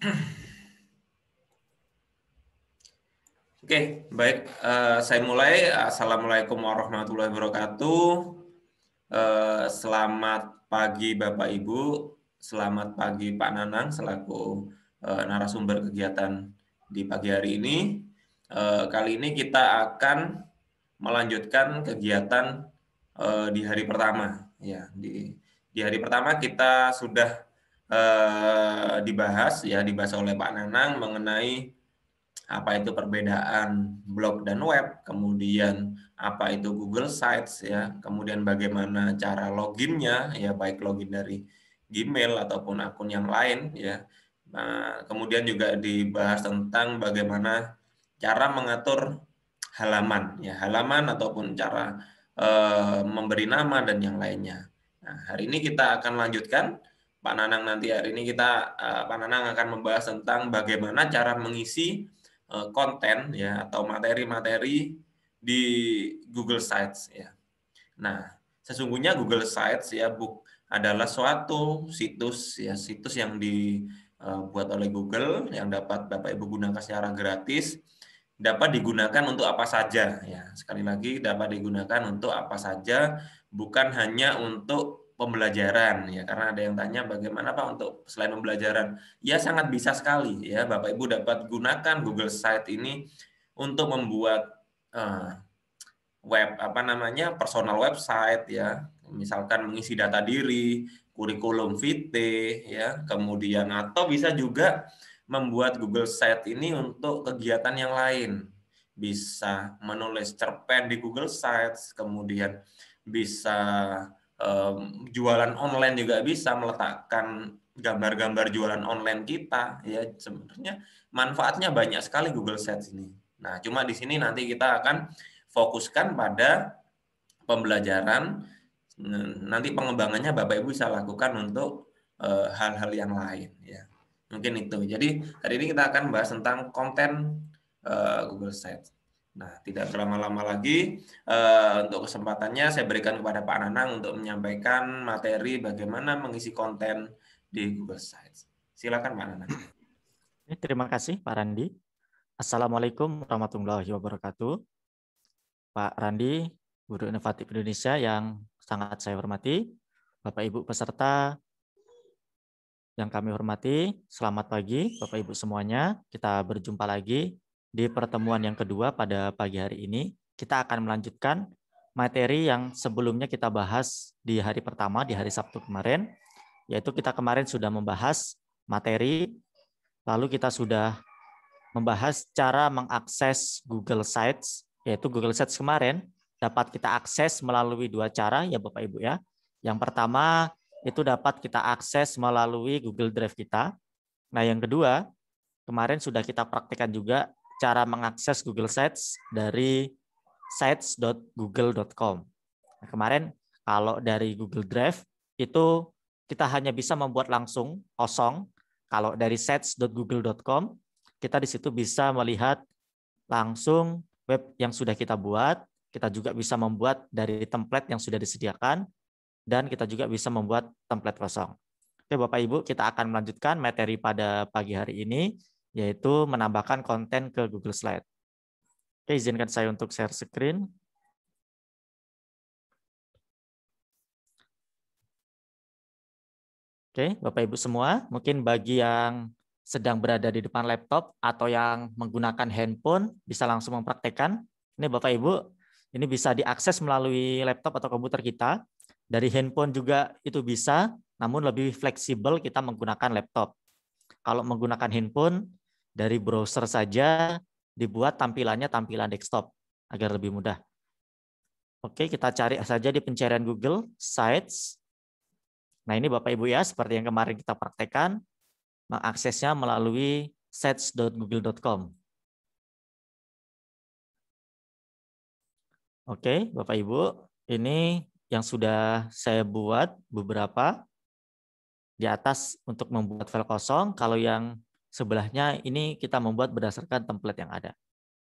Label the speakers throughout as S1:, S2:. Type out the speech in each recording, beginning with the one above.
S1: Oke, okay, baik. Uh, saya mulai. Assalamualaikum warahmatullahi wabarakatuh. Uh, selamat pagi Bapak Ibu. Selamat pagi Pak Nanang selaku uh, narasumber kegiatan di pagi hari ini. Uh, kali ini kita akan melanjutkan kegiatan uh, di hari pertama. Ya, di di hari pertama kita sudah eh, dibahas ya dibahas oleh Pak Nanang mengenai apa itu perbedaan blog dan web, kemudian apa itu Google Sites ya, kemudian bagaimana cara loginnya ya baik login dari Gmail ataupun akun yang lain ya. Nah, kemudian juga dibahas tentang bagaimana cara mengatur halaman ya, halaman ataupun cara eh, memberi nama dan yang lainnya. Nah, hari ini kita akan lanjutkan Pak Nanang nanti hari ini kita eh, Pak Nanang akan membahas tentang bagaimana cara mengisi eh, konten ya atau materi-materi di Google Sites ya. Nah, sesungguhnya Google Sites ya buk adalah suatu situs ya situs yang dibuat eh, oleh Google yang dapat Bapak Ibu gunakan secara gratis dapat digunakan untuk apa saja ya sekali lagi dapat digunakan untuk apa saja bukan hanya untuk pembelajaran ya karena ada yang tanya bagaimana Pak untuk selain pembelajaran ya sangat bisa sekali ya Bapak Ibu dapat gunakan Google Site ini untuk membuat uh, web apa namanya personal website ya misalkan mengisi data diri kurikulum vitae ya kemudian atau bisa juga membuat Google Site ini untuk kegiatan yang lain bisa menulis cerpen di Google Sites kemudian bisa um, jualan online juga bisa meletakkan gambar-gambar jualan online kita ya sebenarnya manfaatnya banyak sekali Google Ads ini. Nah, cuma di sini nanti kita akan fokuskan pada pembelajaran nanti pengembangannya Bapak Ibu bisa lakukan untuk eh, hal-hal uh, yang lain ya. Mungkin itu. Jadi hari ini kita akan bahas tentang konten uh, Google Ads. Nah, tidak berlama-lama lagi uh, untuk kesempatannya saya berikan kepada Pak Nanang untuk menyampaikan materi bagaimana mengisi konten di Google Sites. Silakan Pak Nanang.
S2: Terima kasih Pak Randi. Assalamualaikum warahmatullahi wabarakatuh. Pak Randi, Guru Inovatif Indonesia yang sangat saya hormati, Bapak Ibu peserta yang kami hormati, selamat pagi Bapak Ibu semuanya. Kita berjumpa lagi di pertemuan yang kedua pada pagi hari ini, kita akan melanjutkan materi yang sebelumnya kita bahas di hari pertama, di hari Sabtu kemarin, yaitu kita kemarin sudah membahas materi, lalu kita sudah membahas cara mengakses Google Sites, yaitu Google Sites kemarin dapat kita akses melalui dua cara ya Bapak Ibu ya. Yang pertama itu dapat kita akses melalui Google Drive kita. Nah yang kedua, kemarin sudah kita praktekkan juga cara mengakses Google Sites dari sites.google.com. Nah, kemarin kalau dari Google Drive itu kita hanya bisa membuat langsung kosong. Kalau dari sites.google.com kita di situ bisa melihat langsung web yang sudah kita buat. Kita juga bisa membuat dari template yang sudah disediakan dan kita juga bisa membuat template kosong. Oke Bapak Ibu, kita akan melanjutkan materi pada pagi hari ini yaitu menambahkan konten ke Google Slide. Oke, izinkan saya untuk share screen. Oke, Bapak Ibu semua, mungkin bagi yang sedang berada di depan laptop atau yang menggunakan handphone bisa langsung mempraktekkan. Ini Bapak Ibu, ini bisa diakses melalui laptop atau komputer kita. Dari handphone juga itu bisa, namun lebih fleksibel kita menggunakan laptop. Kalau menggunakan handphone, dari browser saja dibuat tampilannya tampilan desktop agar lebih mudah. Oke, kita cari saja di pencarian Google, Sites. Nah ini Bapak Ibu ya, seperti yang kemarin kita praktekkan, mengaksesnya melalui sites.google.com. Oke, Bapak Ibu, ini yang sudah saya buat beberapa di atas untuk membuat file kosong. Kalau yang sebelahnya ini kita membuat berdasarkan template yang ada.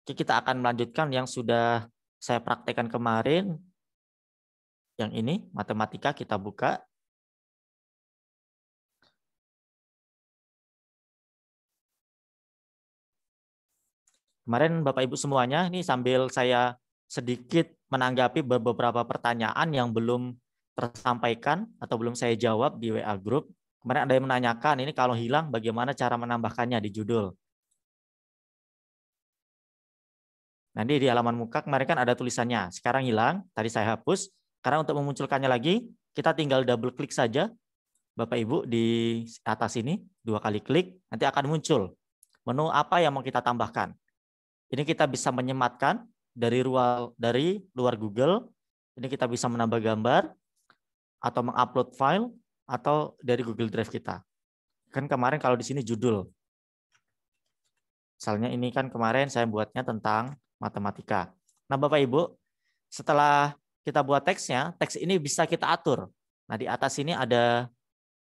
S2: Oke, kita akan melanjutkan yang sudah saya praktekkan kemarin. Yang ini, matematika kita buka. Kemarin Bapak-Ibu semuanya, ini sambil saya sedikit menanggapi beberapa pertanyaan yang belum tersampaikan atau belum saya jawab di WA Group. Kemarin ada yang menanyakan ini kalau hilang bagaimana cara menambahkannya di judul. Nanti di halaman muka kemarin kan ada tulisannya. Sekarang hilang, tadi saya hapus. Karena untuk memunculkannya lagi, kita tinggal double klik saja. Bapak Ibu di atas ini, dua kali klik, nanti akan muncul menu apa yang mau kita tambahkan. Ini kita bisa menyematkan dari ruang dari luar Google. Ini kita bisa menambah gambar atau mengupload file atau dari Google Drive kita. Kan kemarin kalau di sini judul. Misalnya ini kan kemarin saya buatnya tentang matematika. Nah Bapak Ibu, setelah kita buat teksnya, teks ini bisa kita atur. Nah di atas ini ada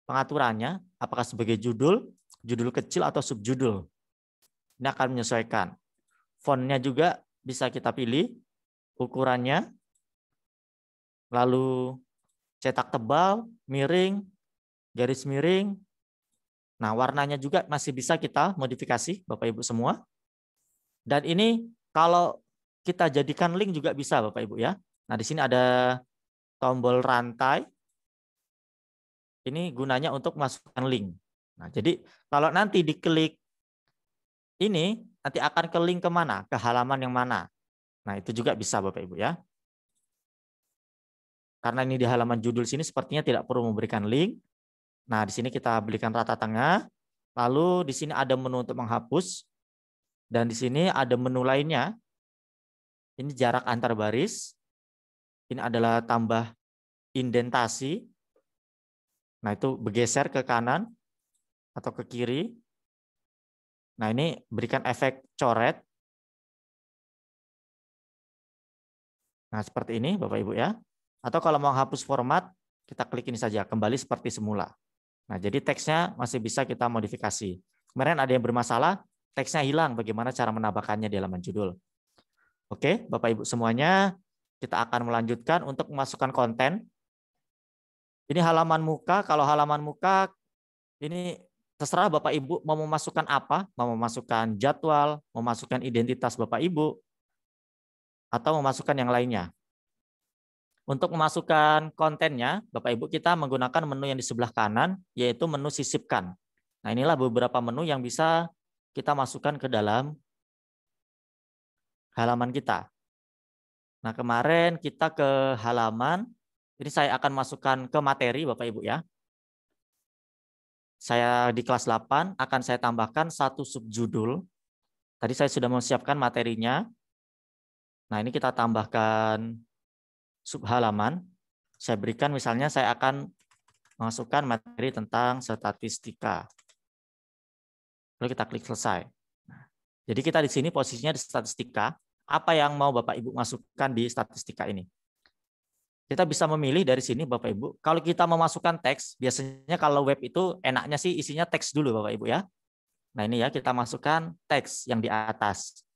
S2: pengaturannya, apakah sebagai judul, judul kecil atau subjudul. Ini akan menyesuaikan. Fontnya juga bisa kita pilih, ukurannya, lalu cetak tebal, miring, garis miring. Nah, warnanya juga masih bisa kita modifikasi, Bapak Ibu semua. Dan ini kalau kita jadikan link juga bisa, Bapak Ibu ya. Nah, di sini ada tombol rantai. Ini gunanya untuk masukkan link. Nah, jadi kalau nanti diklik ini, nanti akan ke link kemana? Ke halaman yang mana? Nah, itu juga bisa Bapak Ibu ya. Karena ini di halaman judul sini sepertinya tidak perlu memberikan link. Nah, di sini kita belikan rata tengah. Lalu di sini ada menu untuk menghapus. Dan di sini ada menu lainnya. Ini jarak antar baris. Ini adalah tambah indentasi. Nah, itu bergeser ke kanan atau ke kiri. Nah,
S3: ini berikan efek coret.
S2: Nah, seperti ini Bapak Ibu ya. Atau kalau mau hapus format, kita klik ini saja, kembali seperti semula. Nah, jadi teksnya masih bisa kita modifikasi. Kemarin ada yang bermasalah, teksnya hilang. Bagaimana cara menambahkannya di halaman judul? Oke, Bapak Ibu semuanya, kita akan melanjutkan untuk memasukkan konten. Ini halaman muka, kalau halaman muka ini terserah Bapak Ibu mau memasukkan apa, mau memasukkan jadwal, memasukkan identitas Bapak Ibu, atau memasukkan yang lainnya. Untuk memasukkan kontennya, Bapak Ibu kita menggunakan menu yang di sebelah kanan, yaitu menu sisipkan. Nah inilah beberapa menu yang bisa kita masukkan ke dalam halaman kita. Nah kemarin kita ke halaman, ini saya akan masukkan ke materi Bapak Ibu ya. Saya di kelas 8 akan saya tambahkan satu subjudul. Tadi saya sudah menyiapkan materinya. Nah ini kita tambahkan subhalaman, saya berikan misalnya saya akan masukkan materi tentang statistika. Lalu kita klik selesai. Nah, jadi kita di sini posisinya di statistika. Apa yang mau Bapak Ibu masukkan di statistika ini? Kita bisa memilih dari sini Bapak Ibu. Kalau kita memasukkan teks, biasanya kalau web itu enaknya sih isinya teks dulu Bapak Ibu ya. Nah ini ya kita masukkan teks yang di atas.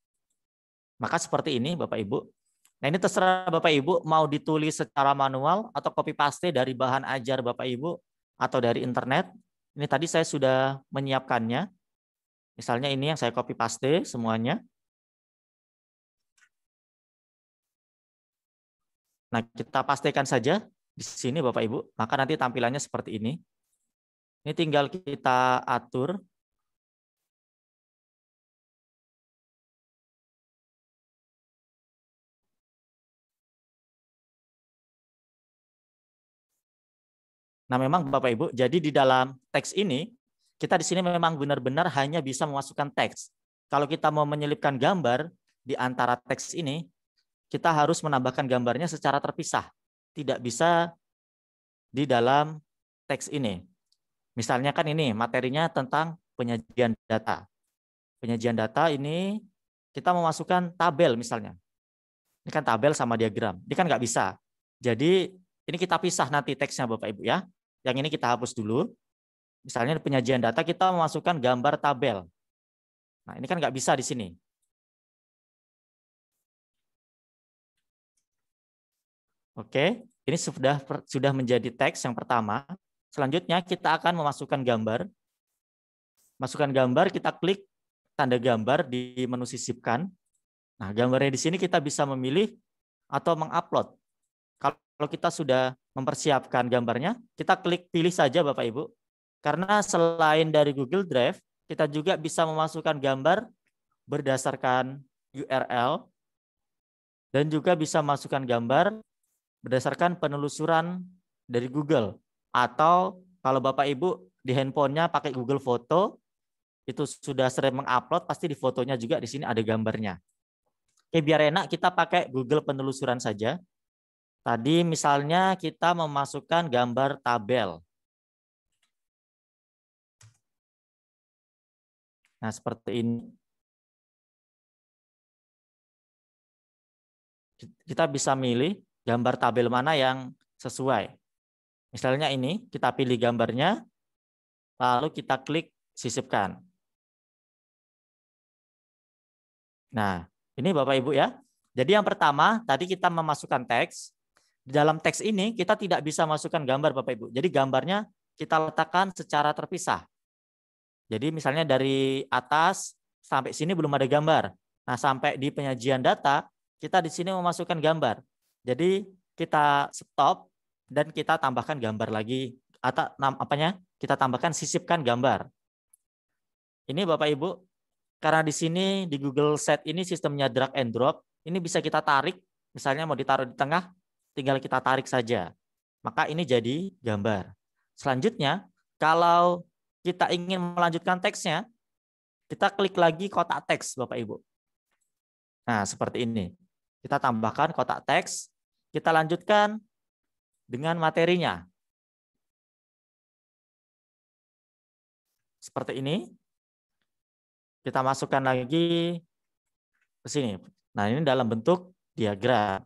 S2: Maka seperti ini Bapak Ibu. Nah ini terserah Bapak Ibu mau ditulis secara manual atau copy paste dari bahan ajar Bapak Ibu atau dari internet. Ini tadi saya sudah menyiapkannya. Misalnya ini yang saya copy paste semuanya. Nah, kita pastikan saja di sini Bapak Ibu, maka nanti tampilannya seperti ini. Ini tinggal kita atur Nah, memang Bapak Ibu, jadi di dalam teks ini kita di sini memang benar-benar hanya bisa memasukkan teks. Kalau kita mau menyelipkan gambar di antara teks ini, kita harus menambahkan gambarnya secara terpisah. Tidak bisa di dalam teks ini. Misalnya kan ini materinya tentang penyajian data. Penyajian data ini kita memasukkan tabel misalnya. Ini kan tabel sama diagram. Ini kan nggak bisa. Jadi ini kita pisah nanti teksnya Bapak Ibu ya. Yang ini kita hapus dulu. Misalnya penyajian data kita memasukkan gambar tabel.
S3: Nah, ini kan nggak bisa di sini.
S2: Oke, ini sudah sudah menjadi teks yang pertama. Selanjutnya kita akan memasukkan gambar. Masukkan gambar, kita klik tanda gambar di menu sisipkan. Nah, gambarnya di sini kita bisa memilih atau mengupload. Kalau kita sudah mempersiapkan gambarnya, kita klik pilih saja Bapak Ibu. Karena selain dari Google Drive, kita juga bisa memasukkan gambar berdasarkan URL dan juga bisa masukkan gambar berdasarkan penelusuran dari Google atau kalau Bapak Ibu di handphonenya pakai Google Foto itu sudah sering mengupload pasti di fotonya juga di sini ada gambarnya. Oke, biar enak kita pakai Google penelusuran saja. Tadi misalnya kita memasukkan gambar tabel.
S3: Nah, seperti ini. Kita bisa
S2: milih gambar tabel mana yang sesuai. Misalnya ini, kita pilih gambarnya, lalu kita klik sisipkan. Nah, ini Bapak Ibu ya. Jadi yang pertama, tadi kita memasukkan teks, dalam teks ini kita tidak bisa masukkan gambar Bapak Ibu. Jadi gambarnya kita letakkan secara terpisah. Jadi misalnya dari atas sampai sini belum ada gambar. Nah, sampai di penyajian data kita di sini memasukkan gambar. Jadi kita stop dan kita tambahkan gambar lagi atau apanya? Kita tambahkan sisipkan gambar. Ini Bapak Ibu, karena di sini di Google Set ini sistemnya drag and drop, ini bisa kita tarik misalnya mau ditaruh di tengah, tinggal kita tarik saja. Maka ini jadi gambar. Selanjutnya, kalau kita ingin melanjutkan teksnya, kita klik lagi kotak teks, Bapak Ibu. Nah, seperti ini. Kita tambahkan kotak teks, kita lanjutkan dengan materinya.
S3: Seperti ini. Kita masukkan
S2: lagi ke sini. Nah, ini dalam bentuk diagram.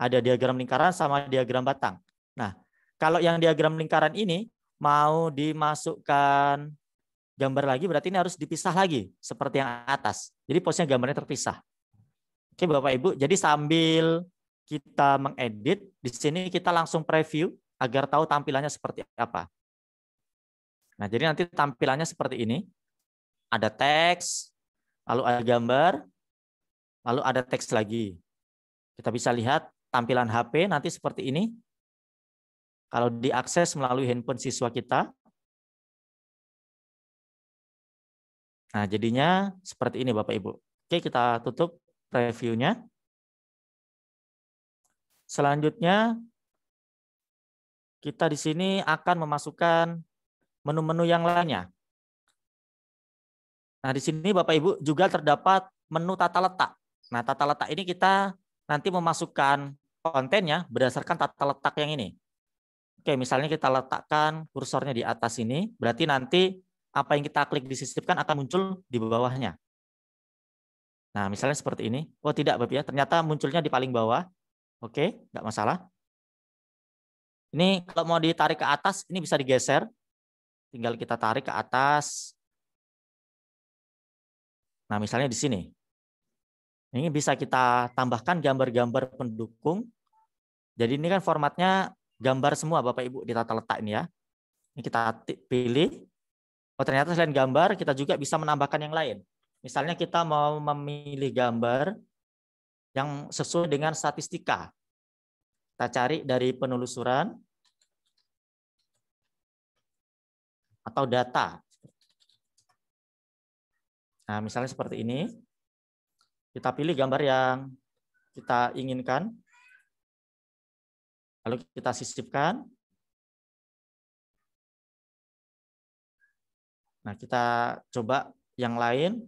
S2: Ada diagram lingkaran sama diagram batang. Nah, kalau yang diagram lingkaran ini mau dimasukkan gambar lagi, berarti ini harus dipisah lagi seperti yang atas. Jadi posnya gambarnya terpisah. Oke Bapak Ibu, jadi sambil kita mengedit, di sini kita langsung preview agar tahu tampilannya seperti apa. Nah, jadi nanti tampilannya seperti ini. Ada teks, lalu ada gambar, lalu ada teks lagi. Kita bisa lihat tampilan HP nanti seperti ini. Kalau diakses melalui handphone siswa
S3: kita. Nah, jadinya seperti
S2: ini Bapak Ibu. Oke, kita tutup reviewnya. Selanjutnya, kita di sini akan memasukkan menu-menu yang lainnya. Nah, di sini Bapak Ibu juga terdapat menu tata letak. Nah, tata letak ini kita nanti memasukkan kontennya berdasarkan tata letak yang ini. Oke, misalnya kita letakkan kursornya di atas ini, berarti nanti apa yang kita klik disisipkan akan muncul di bawahnya. Nah, misalnya seperti ini. Oh tidak, Bapak ya. Ternyata munculnya di paling bawah. Oke, enggak masalah. Ini kalau mau ditarik ke atas, ini bisa digeser. Tinggal kita tarik ke atas. Nah, misalnya di sini. Ini bisa kita tambahkan gambar-gambar pendukung. Jadi ini kan formatnya gambar semua Bapak Ibu di tata letak ini ya. Ini kita pilih. Oh ternyata selain gambar kita juga bisa menambahkan yang lain. Misalnya kita mau memilih gambar yang sesuai dengan statistika. Kita cari dari penelusuran atau data. Nah, misalnya seperti ini. Kita pilih gambar yang kita inginkan.
S3: Lalu kita sisipkan.
S2: Nah, kita coba yang lain.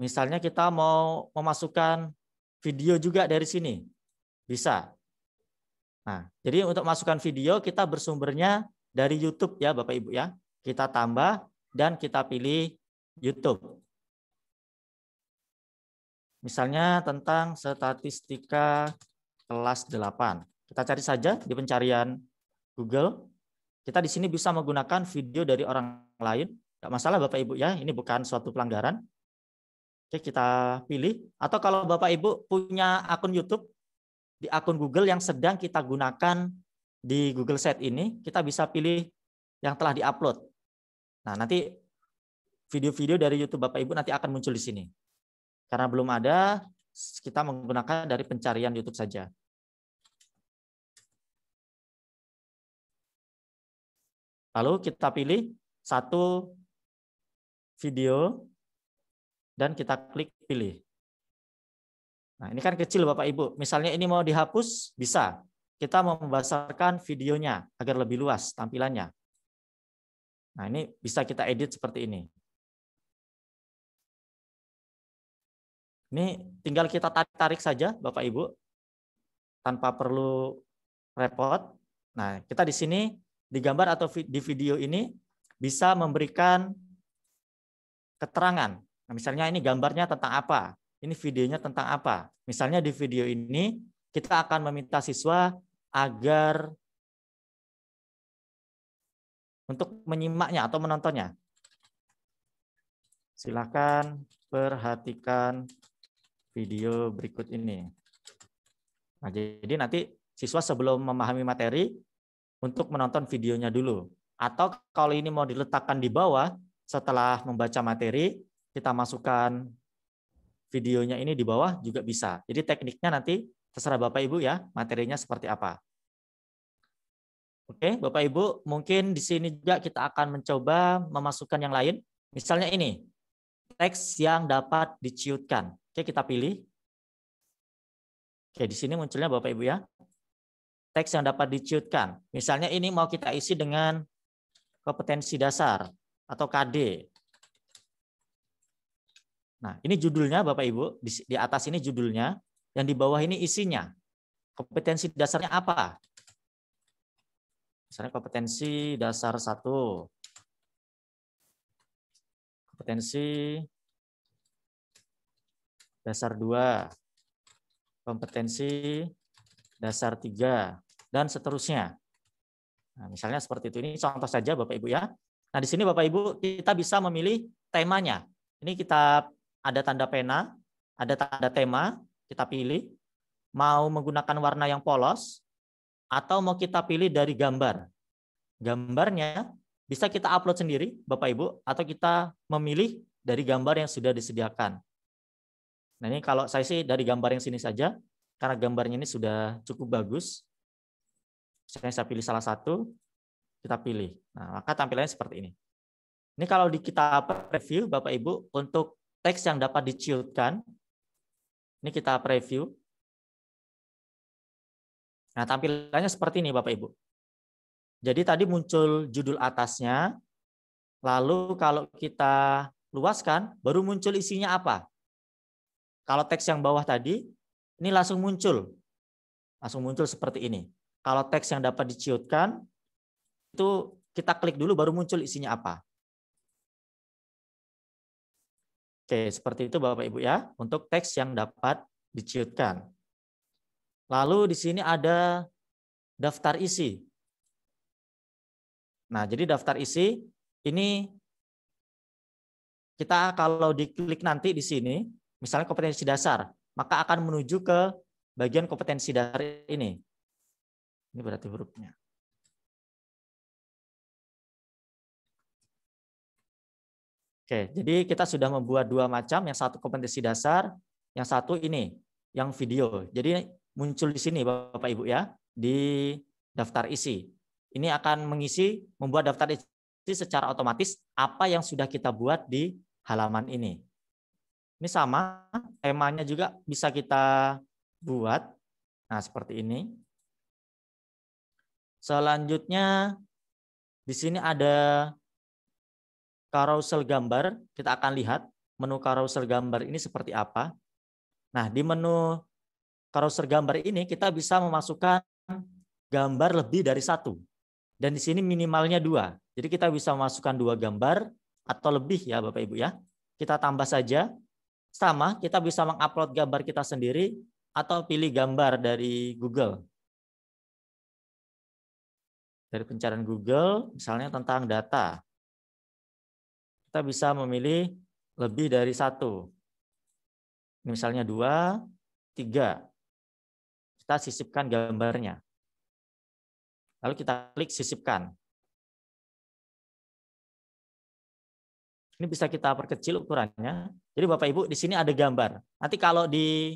S2: Misalnya kita mau memasukkan video juga dari sini. Bisa. Nah, jadi untuk masukkan video kita bersumbernya dari YouTube ya Bapak Ibu ya. Kita tambah dan kita pilih YouTube. Misalnya tentang statistika kelas 8. Kita cari saja di pencarian Google. Kita di sini bisa menggunakan video dari orang lain. Tidak masalah Bapak Ibu ya, ini bukan suatu pelanggaran. Oke, kita pilih. Atau kalau Bapak Ibu punya akun YouTube, di akun Google yang sedang kita gunakan di Google Set ini, kita bisa pilih yang telah diupload. Nah, nanti video-video dari YouTube Bapak Ibu nanti akan muncul di sini. Karena belum ada, kita menggunakan dari pencarian YouTube saja. Lalu kita pilih satu video dan kita klik pilih. Nah, ini kan kecil Bapak Ibu. Misalnya ini mau dihapus, bisa. Kita mau membesarkan videonya agar lebih luas tampilannya. Nah, ini bisa kita edit seperti ini. Ini tinggal kita tarik-tarik saja Bapak Ibu tanpa perlu repot. Nah, kita di sini di gambar atau di video ini bisa memberikan keterangan. Nah, misalnya ini gambarnya tentang apa, ini videonya tentang apa. Misalnya di video ini kita akan meminta siswa agar untuk menyimaknya atau menontonnya. Silakan perhatikan video berikut ini. Nah, jadi nanti siswa sebelum memahami materi untuk menonton videonya dulu. Atau kalau ini mau diletakkan di bawah, setelah membaca materi, kita masukkan videonya ini di bawah juga bisa. Jadi tekniknya nanti terserah Bapak Ibu ya, materinya seperti apa. Oke, Bapak Ibu, mungkin di sini juga kita akan mencoba memasukkan yang lain. Misalnya ini, teks yang dapat diciutkan. Oke, kita pilih. Oke, di sini munculnya Bapak Ibu ya. Teks yang dapat diciutkan. Misalnya ini mau kita isi dengan kompetensi dasar atau KD. Nah, ini judulnya Bapak Ibu, di, atas ini judulnya, yang di bawah ini isinya. Kompetensi dasarnya apa? Misalnya kompetensi dasar satu, kompetensi dasar 2, kompetensi dasar 3, dan seterusnya. Nah, misalnya seperti itu. Ini contoh saja Bapak Ibu ya. Nah, di sini Bapak Ibu kita bisa memilih temanya. Ini kita ada tanda pena, ada tanda tema, kita pilih mau menggunakan warna yang polos atau mau kita pilih dari gambar. Gambarnya bisa kita upload sendiri Bapak Ibu atau kita memilih dari gambar yang sudah disediakan. Nah ini kalau saya sih dari gambar yang sini saja, karena gambarnya ini sudah cukup bagus. Misalnya saya pilih salah satu, kita pilih. Nah maka tampilannya seperti ini. Ini kalau di kita preview Bapak Ibu untuk teks yang dapat diciutkan, ini kita preview. Nah tampilannya seperti ini Bapak Ibu. Jadi tadi muncul judul atasnya, lalu kalau kita luaskan, baru muncul isinya apa? Kalau teks yang bawah tadi, ini langsung muncul. Langsung muncul seperti ini. Kalau teks yang dapat diciutkan, itu kita klik dulu baru muncul isinya apa. Oke, seperti itu Bapak Ibu ya, untuk teks yang dapat diciutkan. Lalu di sini ada daftar isi. Nah, jadi daftar isi ini kita kalau diklik nanti di sini, misalnya kompetensi dasar, maka akan menuju ke bagian kompetensi dasar ini. Ini berarti hurufnya. Oke, jadi kita sudah membuat dua macam, yang satu kompetensi dasar, yang satu ini, yang video. Jadi muncul di sini Bapak Ibu ya, di daftar isi. Ini akan mengisi, membuat daftar isi secara otomatis apa yang sudah kita buat di halaman ini. Ini sama, temanya juga bisa kita buat. Nah, seperti ini. Selanjutnya, di sini ada carousel gambar. Kita akan lihat menu carousel gambar ini seperti apa. Nah, di menu carousel gambar ini kita bisa memasukkan gambar lebih dari satu. Dan di sini minimalnya dua. Jadi kita bisa memasukkan dua gambar atau lebih ya Bapak Ibu ya. Kita tambah saja sama, kita bisa mengupload gambar kita sendiri atau pilih gambar dari Google. Dari pencarian Google, misalnya tentang
S3: data. Kita bisa memilih lebih dari satu. Misalnya dua, tiga. Kita sisipkan gambarnya. Lalu kita klik sisipkan.
S2: Ini bisa kita perkecil ukurannya. Jadi Bapak Ibu di sini ada gambar. Nanti kalau di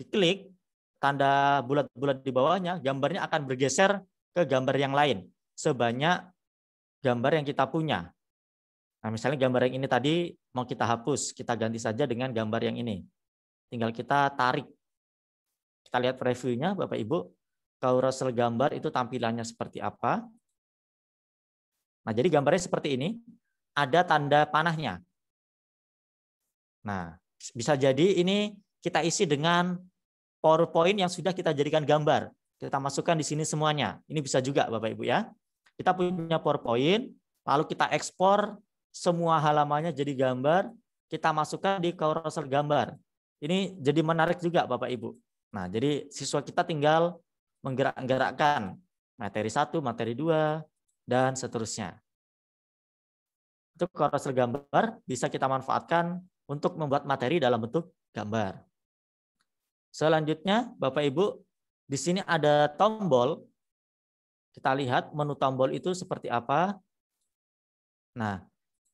S2: diklik tanda bulat-bulat di bawahnya, gambarnya akan bergeser ke gambar yang lain sebanyak gambar yang kita punya. Nah, misalnya gambar yang ini tadi mau kita hapus, kita ganti saja dengan gambar yang ini. Tinggal kita tarik. Kita lihat previewnya, Bapak Ibu. Kalau Russell gambar itu tampilannya seperti apa. Nah, jadi gambarnya seperti ini ada tanda panahnya. Nah, bisa jadi ini kita isi dengan PowerPoint yang sudah kita jadikan gambar. Kita masukkan di sini semuanya. Ini bisa juga Bapak Ibu ya. Kita punya PowerPoint, lalu kita ekspor semua halamannya jadi gambar, kita masukkan di carousel gambar. Ini jadi menarik juga Bapak Ibu. Nah, jadi siswa kita tinggal menggerak-gerakkan materi satu, materi dua, dan seterusnya itu karosel gambar bisa kita manfaatkan untuk membuat materi dalam bentuk gambar. Selanjutnya, Bapak Ibu, di sini ada tombol. Kita lihat menu tombol itu seperti apa. Nah,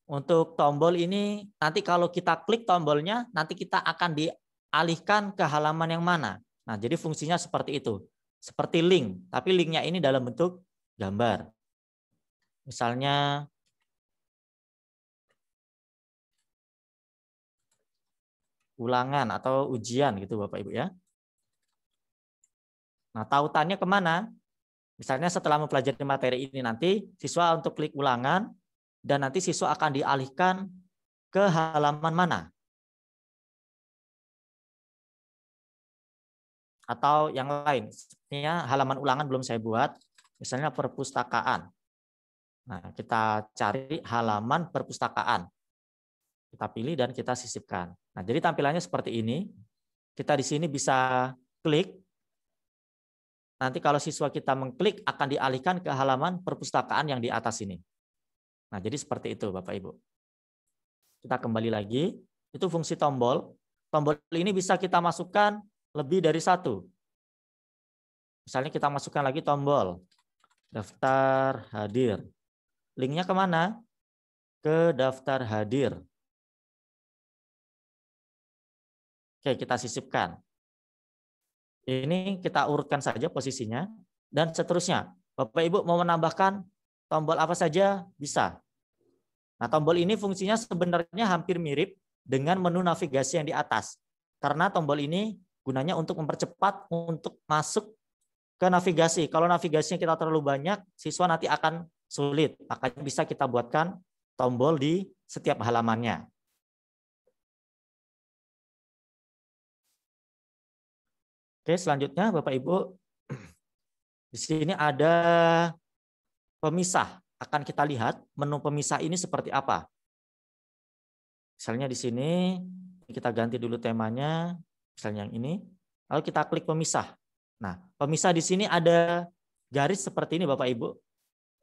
S2: untuk tombol ini nanti kalau kita klik tombolnya, nanti kita akan dialihkan ke halaman yang mana. Nah, jadi fungsinya seperti itu. Seperti link, tapi linknya ini dalam bentuk gambar. Misalnya ulangan atau ujian gitu Bapak Ibu ya. Nah tautannya kemana? Misalnya setelah mempelajari materi ini nanti siswa untuk klik ulangan dan nanti siswa akan dialihkan ke halaman mana?
S3: Atau yang lain, sepertinya
S2: halaman ulangan belum saya buat, misalnya perpustakaan. Nah, kita cari halaman perpustakaan. Kita pilih dan kita sisipkan. Nah, jadi tampilannya seperti ini. Kita di sini bisa klik. Nanti kalau siswa kita mengklik akan dialihkan ke halaman perpustakaan yang di atas ini. Nah, jadi seperti itu Bapak Ibu. Kita kembali lagi. Itu fungsi tombol. Tombol ini bisa kita masukkan lebih dari satu. Misalnya kita masukkan lagi tombol daftar hadir. Linknya kemana? Ke daftar hadir. Oke, kita sisipkan. Ini kita urutkan saja posisinya dan seterusnya. Bapak Ibu mau menambahkan tombol apa saja bisa. Nah, tombol ini fungsinya sebenarnya hampir mirip dengan menu navigasi yang di atas. Karena tombol ini gunanya untuk mempercepat untuk masuk ke navigasi. Kalau navigasinya kita terlalu banyak, siswa nanti akan sulit. Makanya bisa kita buatkan tombol di setiap halamannya.
S3: Oke, selanjutnya Bapak Ibu,
S2: di sini ada pemisah. Akan kita lihat menu pemisah ini seperti apa. Misalnya di sini kita ganti dulu temanya, misalnya yang ini. Lalu kita klik pemisah. Nah, pemisah di sini ada garis seperti ini Bapak Ibu.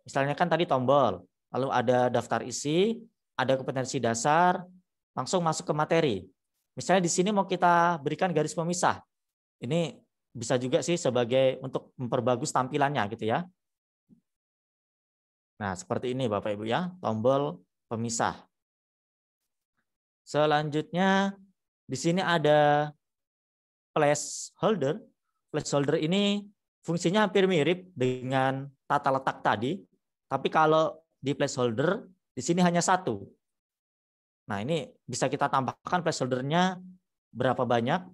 S2: Misalnya kan tadi tombol, lalu ada daftar isi, ada kompetensi dasar, langsung masuk ke materi. Misalnya di sini mau kita berikan garis pemisah. Ini bisa juga sih sebagai untuk memperbagus tampilannya gitu ya. Nah, seperti ini Bapak Ibu ya, tombol pemisah. Selanjutnya di sini ada placeholder. Placeholder ini fungsinya hampir mirip dengan tata letak tadi, tapi kalau di placeholder di sini hanya satu. Nah, ini bisa kita tambahkan placeholdernya berapa banyak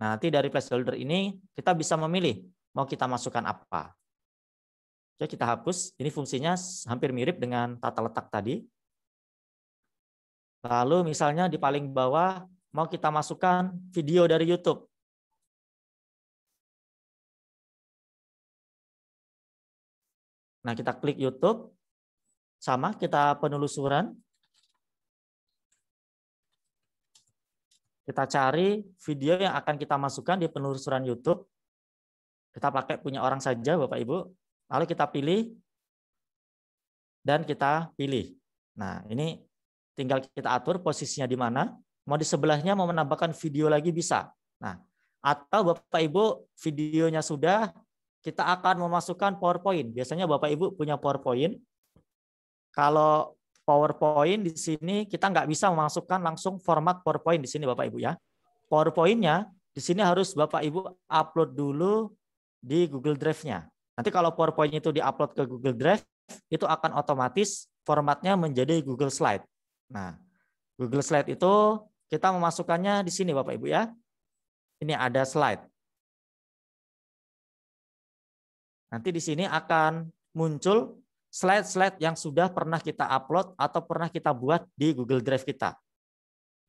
S2: Nah, nanti dari placeholder ini kita bisa memilih mau kita masukkan apa. Oke, kita hapus. Ini fungsinya hampir mirip dengan tata letak tadi. Lalu misalnya di paling bawah mau kita masukkan video dari YouTube.
S3: Nah, kita klik YouTube. Sama,
S2: kita penelusuran. Kita cari video yang akan kita masukkan di penelusuran YouTube. Kita pakai punya orang saja, Bapak Ibu. Lalu kita pilih dan kita pilih. Nah, ini tinggal kita atur posisinya di mana. Mau di sebelahnya mau menambahkan video lagi bisa. Nah, atau Bapak Ibu videonya sudah, kita akan memasukkan PowerPoint. Biasanya Bapak Ibu punya PowerPoint. Kalau PowerPoint di sini kita nggak bisa memasukkan langsung format PowerPoint di sini Bapak Ibu ya. PowerPoint-nya di sini harus Bapak Ibu upload dulu di Google Drive-nya. Nanti kalau PowerPoint itu diupload ke Google Drive, itu akan otomatis formatnya menjadi Google Slide. Nah, Google Slide itu kita memasukkannya di sini Bapak Ibu ya. Ini ada slide. Nanti di sini akan muncul slide-slide yang sudah pernah kita upload atau pernah kita buat di Google Drive kita.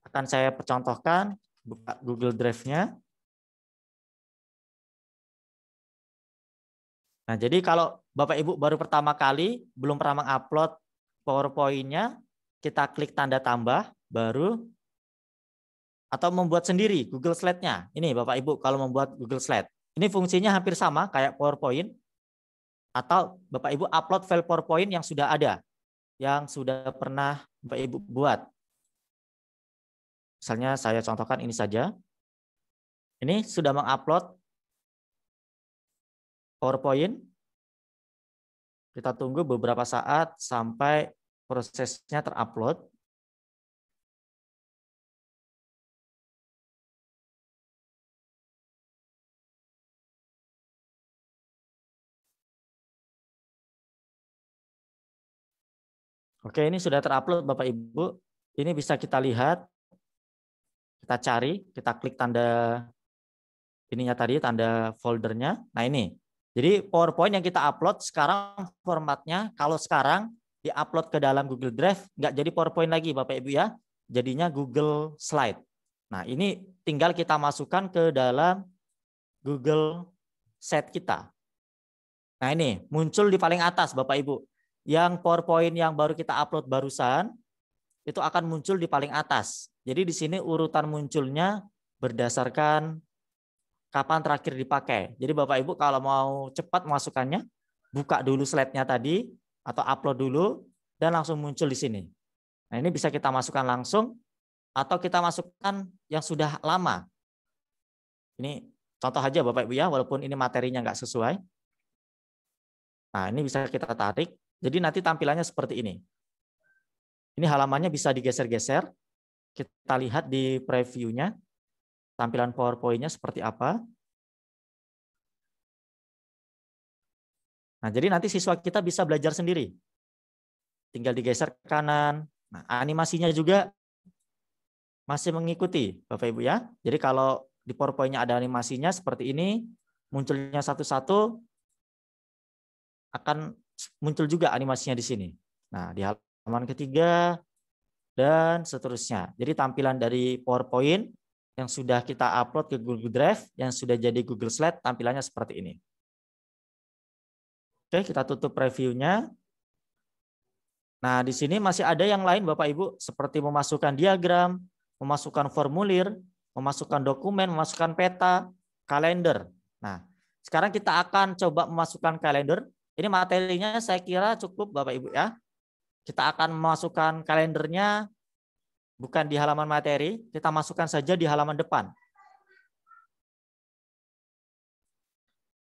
S2: Akan saya percontohkan, buka Google Drive-nya. Nah, jadi kalau Bapak Ibu baru pertama kali belum pernah mengupload PowerPoint-nya, kita klik tanda tambah baru atau membuat sendiri Google Slide-nya. Ini Bapak Ibu kalau membuat Google Slide. Ini fungsinya hampir sama kayak PowerPoint, atau Bapak Ibu upload file PowerPoint yang sudah ada, yang sudah pernah Bapak Ibu buat. Misalnya saya contohkan ini saja. Ini sudah mengupload
S3: PowerPoint. Kita tunggu beberapa saat sampai prosesnya terupload.
S2: Oke, ini sudah terupload Bapak Ibu. Ini bisa kita lihat, kita cari, kita klik tanda ininya tadi, tanda foldernya. Nah ini, jadi PowerPoint yang kita upload sekarang formatnya, kalau sekarang diupload ke dalam Google Drive, nggak jadi PowerPoint lagi Bapak Ibu ya, jadinya Google Slide. Nah ini tinggal kita masukkan ke dalam Google Set kita. Nah ini muncul di paling atas Bapak Ibu yang PowerPoint yang baru kita upload barusan itu akan muncul di paling atas. Jadi di sini urutan munculnya berdasarkan kapan terakhir dipakai. Jadi Bapak Ibu kalau mau cepat masukkannya, buka dulu slide-nya tadi atau upload dulu dan langsung muncul di sini. Nah, ini bisa kita masukkan langsung atau kita masukkan yang sudah lama. Ini contoh aja Bapak Ibu ya, walaupun ini materinya nggak sesuai. Nah, ini bisa kita tarik jadi nanti tampilannya seperti ini. Ini halamannya bisa digeser-geser. Kita lihat di previewnya Tampilan PowerPoint-nya seperti apa. Nah, jadi nanti siswa kita bisa belajar sendiri. Tinggal digeser ke kanan. Nah, animasinya juga masih mengikuti, Bapak Ibu ya. Jadi kalau di PowerPoint-nya ada animasinya seperti ini, munculnya satu-satu akan muncul juga animasinya di sini. Nah, di halaman ketiga dan seterusnya. Jadi tampilan dari PowerPoint yang sudah kita upload ke Google Drive, yang sudah jadi Google Slide, tampilannya seperti ini. Oke, kita tutup previewnya. Nah, di sini masih ada yang lain Bapak Ibu, seperti memasukkan diagram, memasukkan formulir, memasukkan dokumen, memasukkan peta, kalender. Nah, sekarang kita akan coba memasukkan kalender ini materinya saya kira cukup Bapak Ibu ya. Kita akan memasukkan kalendernya bukan di halaman materi, kita masukkan saja di halaman depan.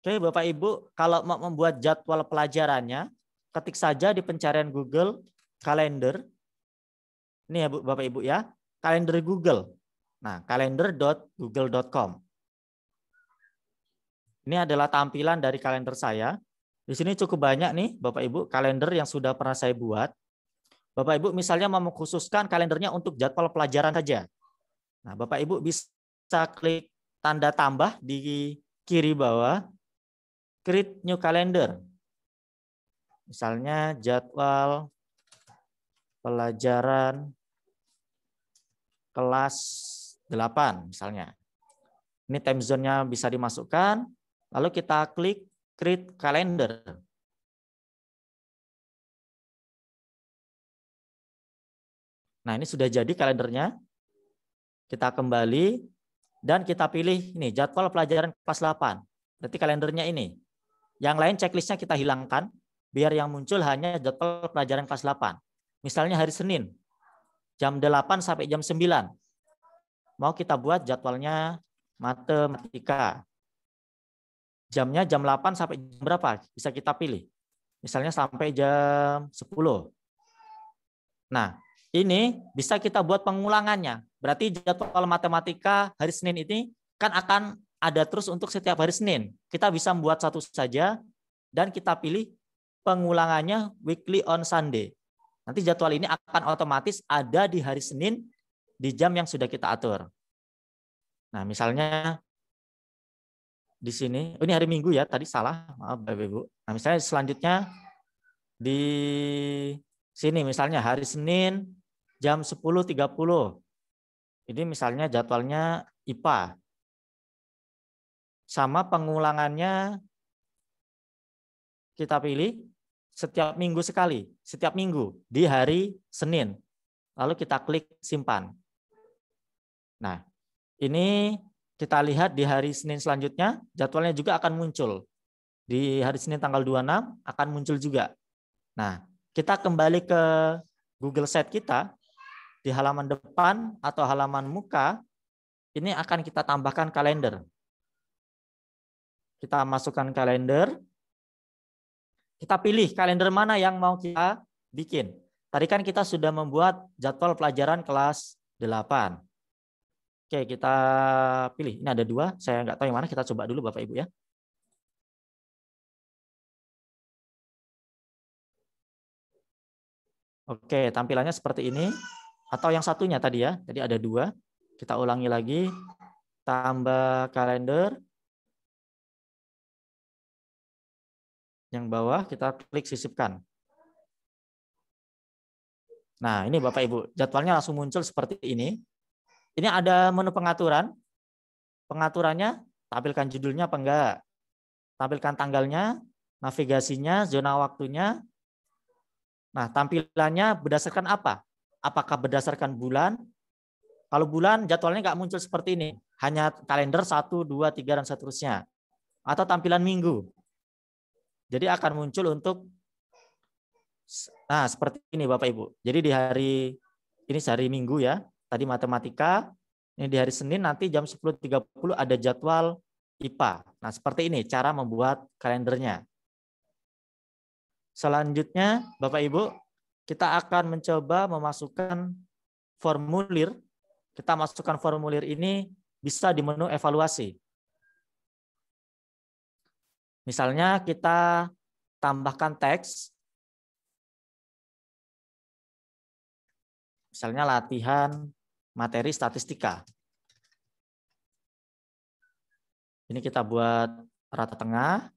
S2: Oke, Bapak Ibu, kalau mau membuat jadwal pelajarannya, ketik saja di pencarian Google kalender. Ini ya Bapak Ibu ya, kalender Google. Nah, kalender.google.com. Ini adalah tampilan dari kalender saya. Di sini cukup banyak nih Bapak Ibu kalender yang sudah pernah saya buat. Bapak Ibu misalnya mau mengkhususkan kalendernya untuk jadwal pelajaran saja. Nah, Bapak Ibu bisa klik tanda tambah di kiri bawah create new calendar. Misalnya jadwal pelajaran kelas 8 misalnya. Ini time zone-nya bisa dimasukkan, lalu kita klik create calendar. Nah, ini sudah jadi kalendernya. Kita kembali dan kita pilih ini jadwal pelajaran kelas 8. Berarti kalendernya ini. Yang lain checklistnya kita hilangkan biar yang muncul hanya jadwal pelajaran kelas 8. Misalnya hari Senin jam 8 sampai jam 9. Mau kita buat jadwalnya matematika jamnya jam 8 sampai jam berapa bisa kita pilih. Misalnya sampai jam 10. Nah, ini bisa kita buat pengulangannya. Berarti jadwal matematika hari Senin ini kan akan ada terus untuk setiap hari Senin. Kita bisa membuat satu saja dan kita pilih pengulangannya weekly on Sunday. Nanti jadwal ini akan otomatis ada di hari Senin di jam yang sudah kita atur. Nah, misalnya di sini. Oh, ini hari Minggu ya, tadi salah, maaf Bapak Ibu. Nah, misalnya selanjutnya di sini misalnya hari Senin jam 10.30. Ini misalnya jadwalnya IPA. Sama pengulangannya kita pilih setiap minggu sekali, setiap minggu di hari Senin. Lalu kita klik simpan. Nah, ini kita lihat di hari Senin selanjutnya, jadwalnya juga akan muncul. Di hari Senin tanggal 26 akan muncul juga. Nah, kita kembali ke Google Site kita di halaman depan atau halaman muka ini akan kita tambahkan kalender. Kita masukkan kalender. Kita pilih kalender mana yang mau kita bikin. Tadi kan kita sudah membuat jadwal pelajaran kelas 8. Oke, kita pilih. Ini ada dua, saya nggak tahu yang mana, kita coba dulu Bapak Ibu ya. Oke, tampilannya seperti ini. Atau yang satunya tadi ya, jadi ada dua. Kita ulangi lagi, tambah kalender. Yang bawah kita klik sisipkan. Nah, ini Bapak Ibu, jadwalnya langsung muncul seperti ini. Ini ada menu pengaturan. Pengaturannya tampilkan judulnya apa enggak. Tampilkan tanggalnya, navigasinya, zona waktunya. Nah, tampilannya berdasarkan apa? Apakah berdasarkan bulan? Kalau bulan jadwalnya nggak muncul seperti ini. Hanya kalender 1, 2, 3, dan seterusnya. Atau tampilan minggu. Jadi akan muncul untuk Nah, seperti ini Bapak Ibu. Jadi di hari ini hari Minggu ya tadi matematika. Ini di hari Senin nanti jam 10.30 ada jadwal IPA. Nah, seperti ini cara membuat kalendernya. Selanjutnya, Bapak Ibu, kita akan mencoba memasukkan formulir. Kita masukkan formulir ini bisa di menu evaluasi. Misalnya kita tambahkan teks. Misalnya latihan materi statistika. Ini kita buat rata tengah,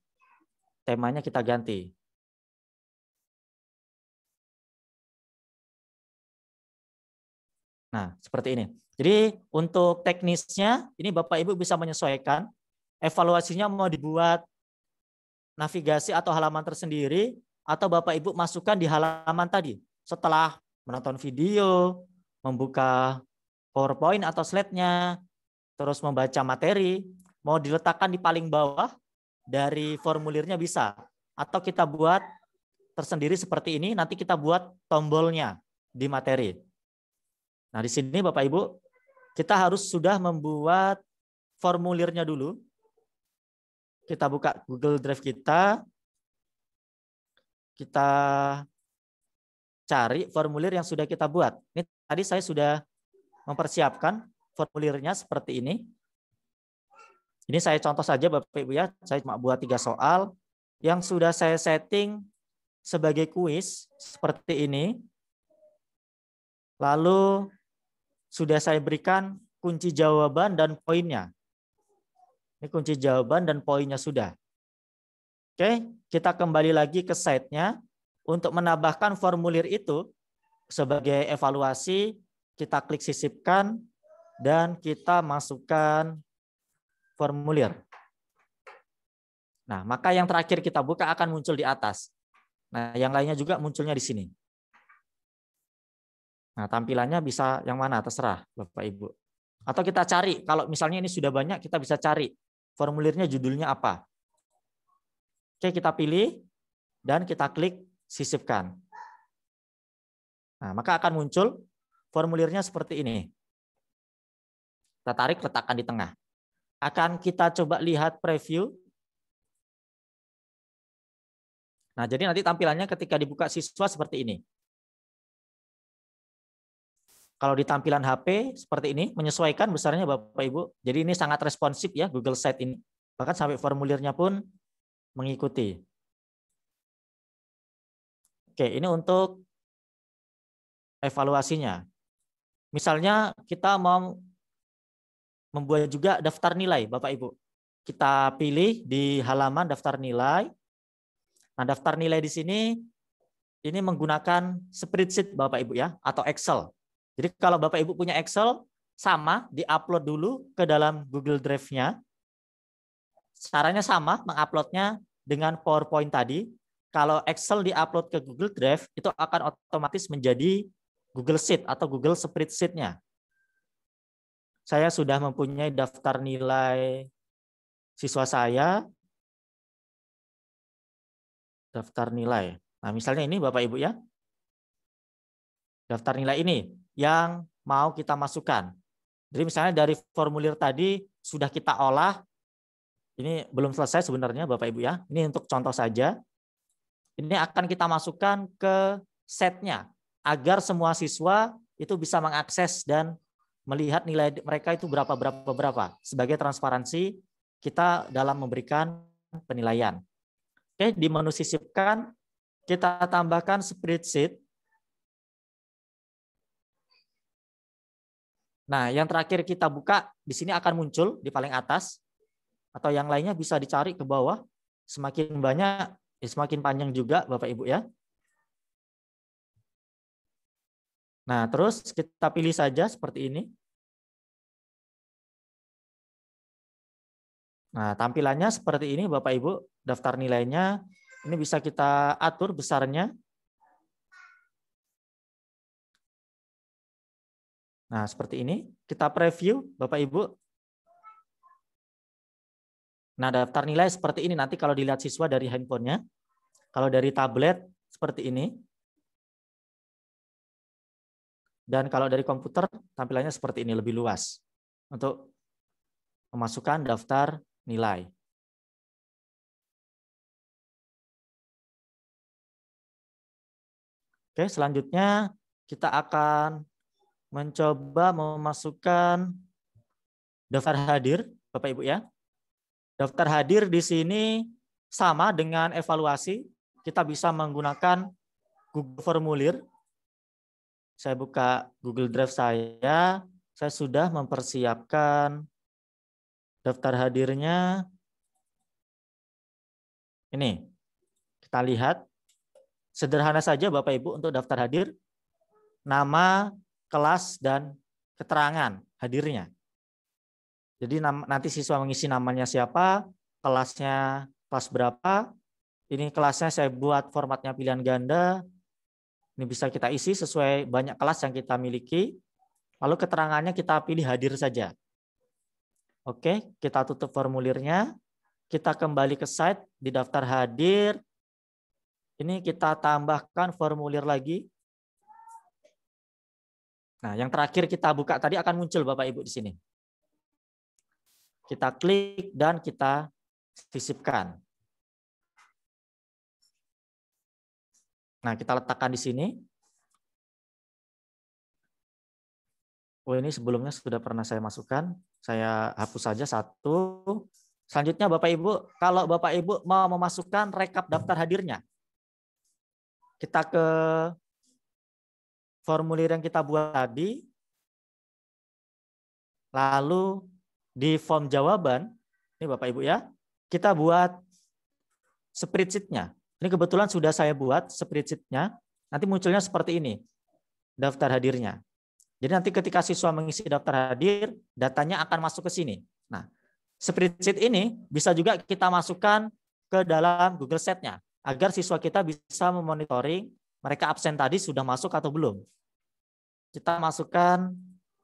S3: temanya kita ganti.
S2: Nah, seperti ini. Jadi untuk teknisnya, ini Bapak-Ibu bisa menyesuaikan. Evaluasinya mau dibuat navigasi atau halaman tersendiri, atau Bapak-Ibu masukkan di halaman tadi. Setelah menonton video, membuka PowerPoint atau slide-nya, terus membaca materi, mau diletakkan di paling bawah dari formulirnya bisa. Atau kita buat tersendiri seperti ini, nanti kita buat tombolnya di materi. Nah, di sini Bapak Ibu, kita harus sudah membuat formulirnya dulu. Kita buka Google Drive kita. Kita cari formulir yang sudah kita buat. Ini tadi saya sudah mempersiapkan formulirnya seperti ini. Ini saya contoh saja Bapak Ibu ya, saya cuma buat tiga soal yang sudah saya setting sebagai kuis seperti ini. Lalu sudah saya berikan kunci jawaban dan poinnya. Ini kunci jawaban dan poinnya sudah. Oke, kita kembali lagi ke site-nya untuk menambahkan formulir itu sebagai evaluasi kita klik sisipkan, dan kita masukkan formulir. Nah, maka yang terakhir kita buka akan muncul di atas. Nah, yang lainnya juga munculnya di sini. Nah, tampilannya bisa yang mana, terserah Bapak Ibu. Atau kita cari, kalau misalnya ini sudah banyak, kita bisa cari formulirnya judulnya apa. Oke, kita pilih dan kita klik sisipkan. Nah, maka akan muncul Formulirnya seperti ini. Kita tarik, letakkan di tengah. Akan kita coba lihat preview. Nah, jadi nanti tampilannya ketika dibuka siswa seperti ini. Kalau di tampilan HP seperti ini, menyesuaikan besarnya Bapak-Ibu. Jadi ini sangat responsif ya Google Site ini. Bahkan sampai formulirnya pun mengikuti. Oke, ini untuk evaluasinya. Misalnya kita mau membuat juga daftar nilai, Bapak Ibu. Kita pilih di halaman daftar nilai. Nah, daftar nilai di sini ini menggunakan spreadsheet Bapak Ibu ya atau Excel. Jadi kalau Bapak Ibu punya Excel sama diupload dulu ke dalam Google Drive-nya. Caranya sama menguploadnya dengan PowerPoint tadi. Kalau Excel diupload ke Google Drive itu akan otomatis menjadi Google Sheet atau Google Spreadsheet-nya. Saya sudah mempunyai daftar nilai siswa saya, daftar nilai. Nah, misalnya ini Bapak Ibu ya. Daftar nilai ini yang mau kita masukkan. Jadi misalnya dari formulir tadi sudah kita olah. Ini belum selesai sebenarnya Bapak Ibu ya. Ini untuk contoh saja. Ini akan kita masukkan ke setnya agar semua siswa itu bisa mengakses dan melihat nilai mereka itu berapa berapa berapa sebagai transparansi kita dalam memberikan penilaian. Oke, di menu sisipkan kita tambahkan spreadsheet. Nah, yang terakhir kita buka di sini akan muncul di paling atas atau yang lainnya bisa dicari ke bawah. Semakin banyak, eh, semakin panjang juga Bapak Ibu ya.
S3: Nah, terus kita pilih saja seperti ini.
S2: Nah, tampilannya seperti ini Bapak Ibu, daftar nilainya. Ini bisa kita atur besarnya. Nah, seperti ini. Kita preview Bapak Ibu. Nah, daftar nilai seperti ini nanti kalau dilihat siswa dari handphonenya. Kalau dari tablet seperti ini. Dan kalau dari komputer, tampilannya seperti ini, lebih luas. Untuk
S3: memasukkan daftar nilai. Oke, selanjutnya
S2: kita akan mencoba memasukkan daftar hadir, Bapak Ibu ya. Daftar hadir di sini sama dengan evaluasi, kita bisa menggunakan Google Formulir saya buka Google Drive saya, saya sudah mempersiapkan daftar hadirnya. Ini, kita lihat. Sederhana saja Bapak Ibu untuk daftar hadir. Nama, kelas, dan keterangan hadirnya. Jadi nanti siswa mengisi namanya siapa, kelasnya kelas berapa, ini kelasnya saya buat formatnya pilihan ganda, ini bisa kita isi sesuai banyak kelas yang kita miliki. Lalu keterangannya kita pilih hadir saja. Oke, kita tutup formulirnya. Kita kembali ke site di daftar hadir. Ini kita tambahkan formulir lagi. Nah, yang terakhir kita buka tadi akan muncul Bapak Ibu di sini. Kita klik dan kita sisipkan.
S3: Nah, kita letakkan di sini.
S2: Oh, ini sebelumnya sudah pernah saya masukkan. Saya hapus saja satu. Selanjutnya Bapak Ibu, kalau Bapak Ibu mau memasukkan rekap daftar hadirnya, kita ke formulir yang kita buat tadi. Lalu di form jawaban, ini Bapak Ibu ya, kita buat spreadsheet-nya. Ini kebetulan sudah saya buat spreadsheet-nya. Nanti munculnya seperti ini, daftar hadirnya. Jadi nanti ketika siswa mengisi daftar hadir, datanya akan masuk ke sini. Nah, spreadsheet ini bisa juga kita masukkan ke dalam Google set nya agar siswa kita bisa memonitoring mereka absen tadi sudah masuk atau belum. Kita masukkan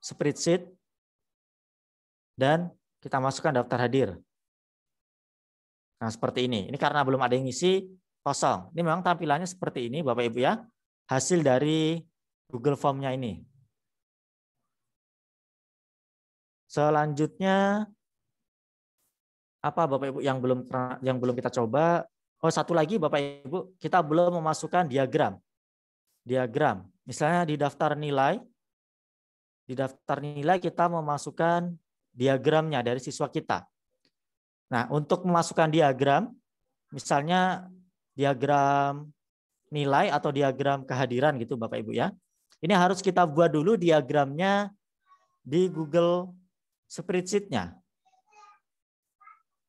S2: spreadsheet dan kita masukkan daftar hadir. Nah, seperti ini. Ini karena belum ada yang ngisi, kosong. Ini memang tampilannya seperti ini Bapak Ibu ya. Hasil dari Google Form-nya ini. Selanjutnya apa Bapak Ibu yang belum yang belum kita coba? Oh, satu lagi Bapak Ibu, kita belum memasukkan diagram. Diagram. Misalnya di daftar nilai di daftar nilai kita memasukkan diagramnya dari siswa kita. Nah, untuk memasukkan diagram misalnya diagram nilai atau diagram kehadiran gitu Bapak Ibu ya. Ini harus kita buat dulu diagramnya di Google Spreadsheet-nya.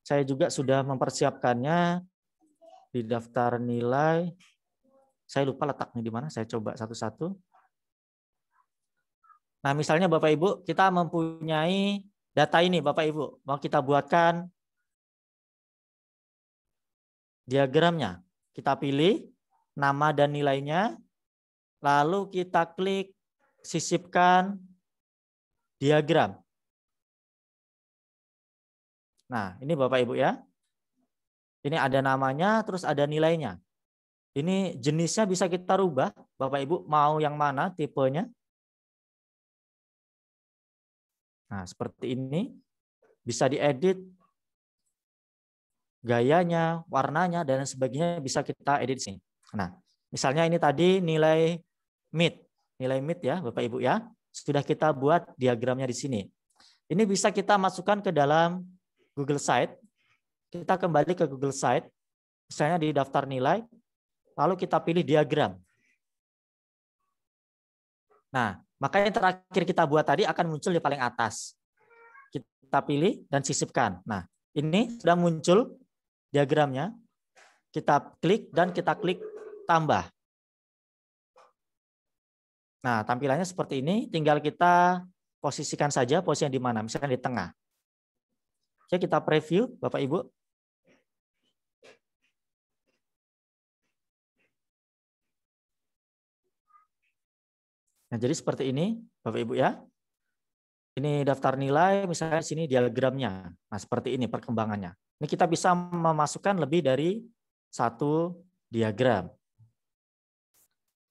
S2: Saya juga sudah mempersiapkannya di daftar nilai. Saya lupa letaknya di mana, saya coba satu-satu. Nah, misalnya Bapak Ibu, kita mempunyai data ini Bapak Ibu, mau kita buatkan diagramnya. Kita pilih nama dan nilainya, lalu kita klik sisipkan diagram. Nah, ini Bapak Ibu ya. Ini ada namanya, terus ada nilainya. Ini jenisnya bisa kita rubah. Bapak Ibu mau yang mana tipenya? Nah, seperti ini. Bisa diedit gayanya, warnanya, dan sebagainya bisa kita edit sini. Nah, misalnya ini tadi nilai mid. Nilai mid ya, Bapak Ibu ya. Sudah kita buat diagramnya di sini. Ini bisa kita masukkan ke dalam Google Site. Kita kembali ke Google Site. Misalnya di daftar nilai. Lalu kita pilih diagram. Nah, maka yang terakhir kita buat tadi akan muncul di paling atas. Kita pilih dan sisipkan. Nah, ini sudah muncul diagramnya, kita klik dan kita klik tambah. Nah, tampilannya seperti ini, tinggal kita posisikan saja posisi yang di mana, misalkan di tengah. Oke, kita preview, Bapak Ibu. Nah, jadi seperti ini, Bapak Ibu ya. Ini daftar nilai, misalnya sini diagramnya. Nah, seperti ini perkembangannya. Ini kita bisa memasukkan lebih dari satu diagram.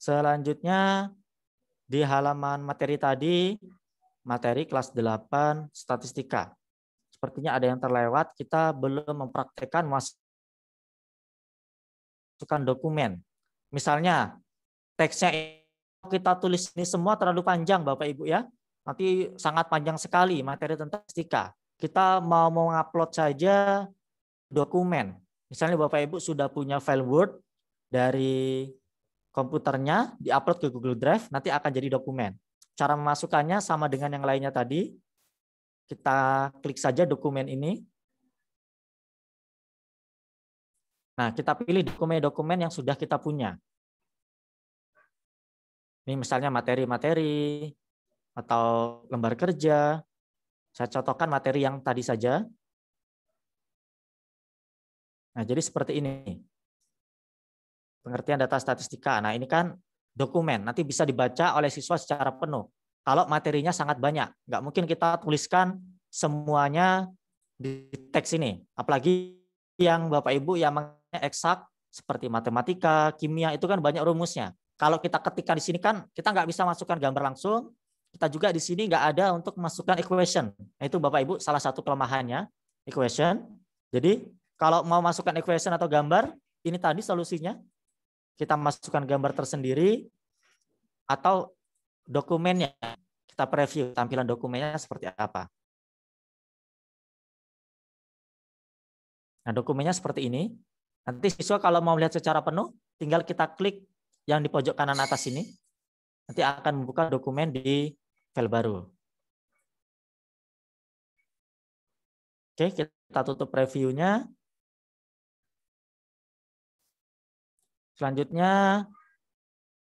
S2: Selanjutnya di halaman materi tadi, materi kelas 8 statistika. Sepertinya ada yang terlewat, kita belum mempraktekkan masukkan dokumen. Misalnya teksnya kita tulis ini semua terlalu panjang Bapak Ibu ya. Nanti sangat panjang sekali materi tentang statistika. Kita mau mengupload saja dokumen. Misalnya Bapak Ibu sudah punya file Word dari komputernya diupload ke Google Drive, nanti akan jadi dokumen. Cara memasukkannya sama dengan yang lainnya tadi. Kita klik saja dokumen ini. Nah, kita pilih dokumen-dokumen yang sudah kita punya. Ini misalnya materi-materi atau lembar kerja. Saya contohkan materi yang tadi saja. Nah, jadi seperti ini. Pengertian data statistika. Nah, ini kan dokumen. Nanti bisa dibaca oleh siswa secara penuh. Kalau materinya sangat banyak. Nggak mungkin kita tuliskan semuanya di teks ini. Apalagi yang Bapak-Ibu yang eksak seperti matematika, kimia, itu kan banyak rumusnya. Kalau kita ketika di sini kan kita nggak bisa masukkan gambar langsung, kita juga di sini nggak ada untuk masukkan equation. Nah, itu Bapak Ibu salah satu kelemahannya equation. Jadi kalau mau masukkan equation atau gambar, ini tadi solusinya. Kita masukkan gambar tersendiri atau dokumennya. Kita preview tampilan dokumennya seperti apa. Nah, dokumennya seperti ini. Nanti siswa kalau mau melihat secara penuh, tinggal kita klik yang di pojok kanan atas ini. Nanti akan membuka dokumen di file baru.
S3: Oke, kita tutup previewnya.
S2: Selanjutnya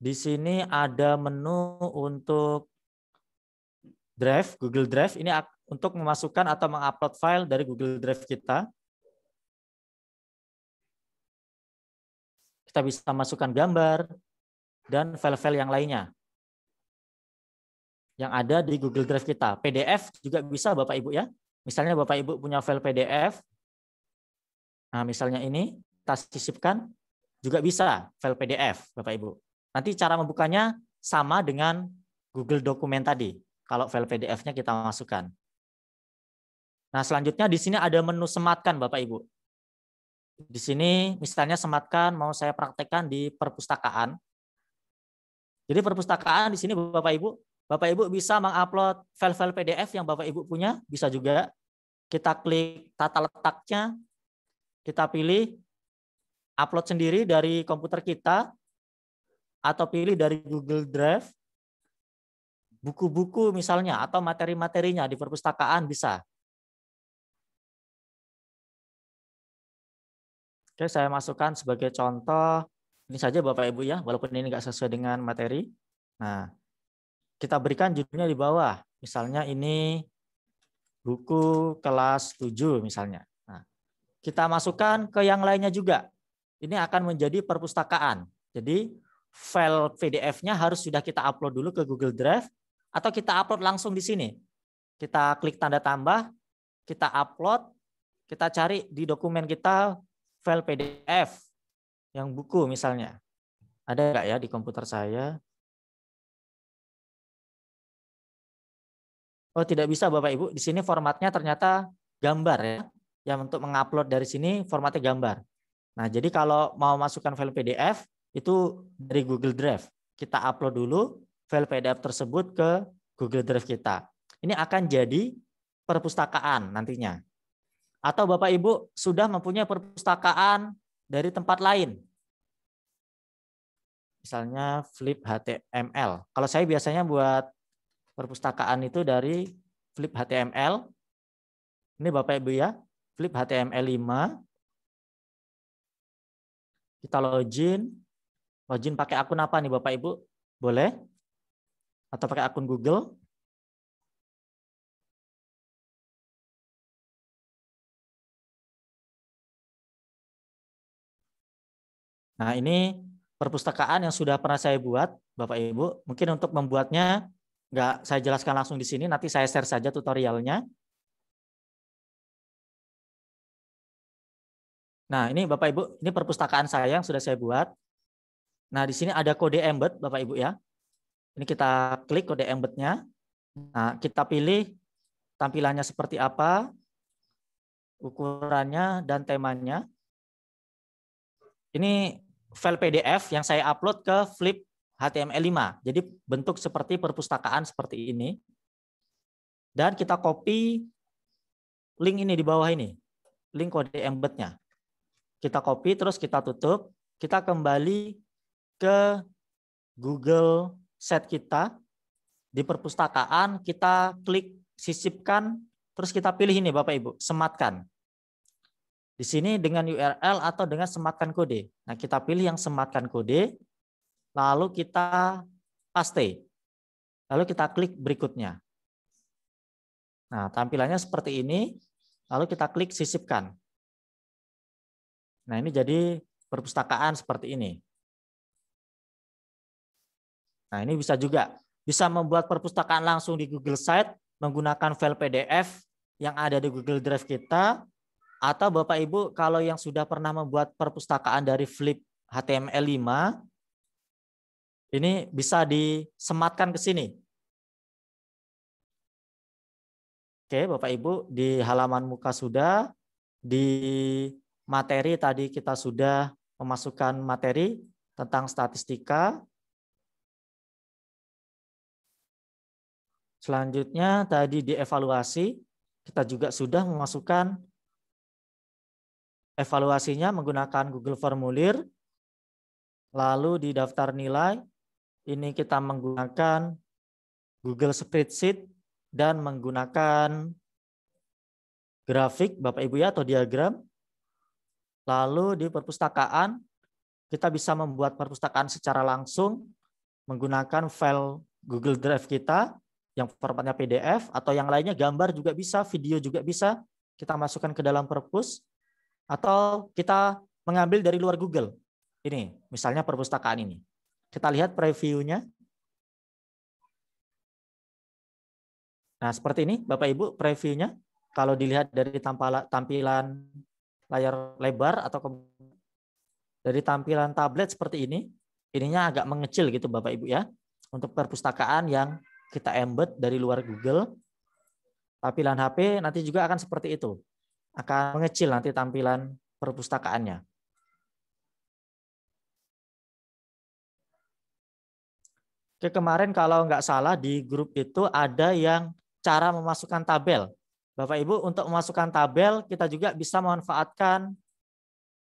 S2: di sini ada menu untuk Drive, Google Drive. Ini untuk memasukkan atau mengupload file dari Google Drive kita. Kita bisa masukkan gambar dan file-file yang lainnya yang ada di Google Drive kita. PDF juga bisa Bapak Ibu ya. Misalnya Bapak Ibu punya file PDF. Nah, misalnya ini kita sisipkan juga bisa file PDF, Bapak Ibu. Nanti cara membukanya sama dengan Google Dokumen tadi. Kalau file PDF-nya kita masukkan. Nah, selanjutnya di sini ada menu sematkan, Bapak Ibu. Di sini misalnya sematkan mau saya praktekkan di perpustakaan. Jadi perpustakaan di sini Bapak Ibu, Bapak Ibu bisa mengupload file-file PDF yang Bapak Ibu punya, bisa juga kita klik tata letaknya, kita pilih upload sendiri dari komputer kita atau pilih dari Google Drive buku-buku misalnya atau materi-materinya di perpustakaan bisa.
S3: Oke, saya masukkan
S2: sebagai contoh ini saja Bapak Ibu ya, walaupun ini nggak sesuai dengan materi. Nah, kita berikan judulnya di bawah. Misalnya ini buku kelas 7 misalnya. Nah, kita masukkan ke yang lainnya juga ini akan menjadi perpustakaan. Jadi file PDF-nya harus sudah kita upload dulu ke Google Drive atau kita upload langsung di sini. Kita klik tanda tambah, kita upload, kita cari di dokumen kita file PDF yang buku misalnya. Ada nggak ya di komputer saya? Oh tidak bisa Bapak Ibu, di sini formatnya ternyata gambar ya. Yang untuk mengupload dari sini formatnya gambar. Nah, jadi kalau mau masukkan file PDF itu dari Google Drive. Kita upload dulu file PDF tersebut ke Google Drive kita. Ini akan jadi perpustakaan nantinya. Atau Bapak Ibu sudah mempunyai perpustakaan dari tempat lain. Misalnya Flip HTML. Kalau saya biasanya buat perpustakaan itu dari Flip HTML. Ini Bapak Ibu ya, Flip HTML 5 kita login. Login pakai akun apa nih Bapak Ibu? Boleh?
S3: Atau pakai akun Google?
S2: Nah, ini perpustakaan yang sudah pernah saya buat, Bapak Ibu. Mungkin untuk membuatnya nggak saya jelaskan langsung di sini, nanti saya share saja tutorialnya. Nah, ini Bapak Ibu, ini perpustakaan saya yang sudah saya buat. Nah, di sini ada kode embed Bapak Ibu ya. Ini kita klik kode embednya. Nah, kita pilih tampilannya seperti apa, ukurannya dan temanya. Ini file PDF yang saya upload ke Flip HTML5. Jadi bentuk seperti perpustakaan seperti ini. Dan kita copy link ini di bawah ini, link kode embednya kita copy terus kita tutup, kita kembali ke Google Set kita di perpustakaan, kita klik sisipkan, terus kita pilih ini Bapak Ibu, sematkan. Di sini dengan URL atau dengan sematkan kode. Nah, kita pilih yang sematkan kode, lalu kita paste. Lalu kita klik berikutnya. Nah, tampilannya seperti ini. Lalu kita klik sisipkan. Nah, ini jadi perpustakaan seperti ini. Nah, ini bisa juga bisa membuat perpustakaan langsung di Google Site menggunakan file PDF yang ada di Google Drive kita atau Bapak Ibu kalau yang sudah pernah membuat perpustakaan dari Flip HTML5 ini bisa disematkan ke sini. Oke, Bapak Ibu, di halaman muka sudah di materi tadi kita sudah memasukkan materi tentang statistika. Selanjutnya tadi di evaluasi, kita juga sudah memasukkan evaluasinya menggunakan Google Formulir. Lalu di daftar nilai, ini kita menggunakan Google Spreadsheet dan menggunakan grafik Bapak Ibu ya atau diagram Lalu di perpustakaan kita bisa membuat perpustakaan secara langsung menggunakan file Google Drive kita yang formatnya PDF atau yang lainnya gambar juga bisa, video juga bisa kita masukkan ke dalam perpus atau kita mengambil dari luar Google. Ini misalnya perpustakaan ini. Kita lihat previewnya. Nah, seperti ini Bapak Ibu previewnya. Kalau dilihat dari tampilan layar lebar atau ke... dari tampilan tablet seperti ini, ininya agak mengecil gitu Bapak Ibu ya. Untuk perpustakaan yang kita embed dari luar Google, tampilan HP nanti juga akan seperti itu. Akan mengecil nanti tampilan perpustakaannya. Oke, kemarin kalau nggak salah di grup itu ada yang cara memasukkan tabel. Bapak Ibu untuk memasukkan tabel kita juga bisa memanfaatkan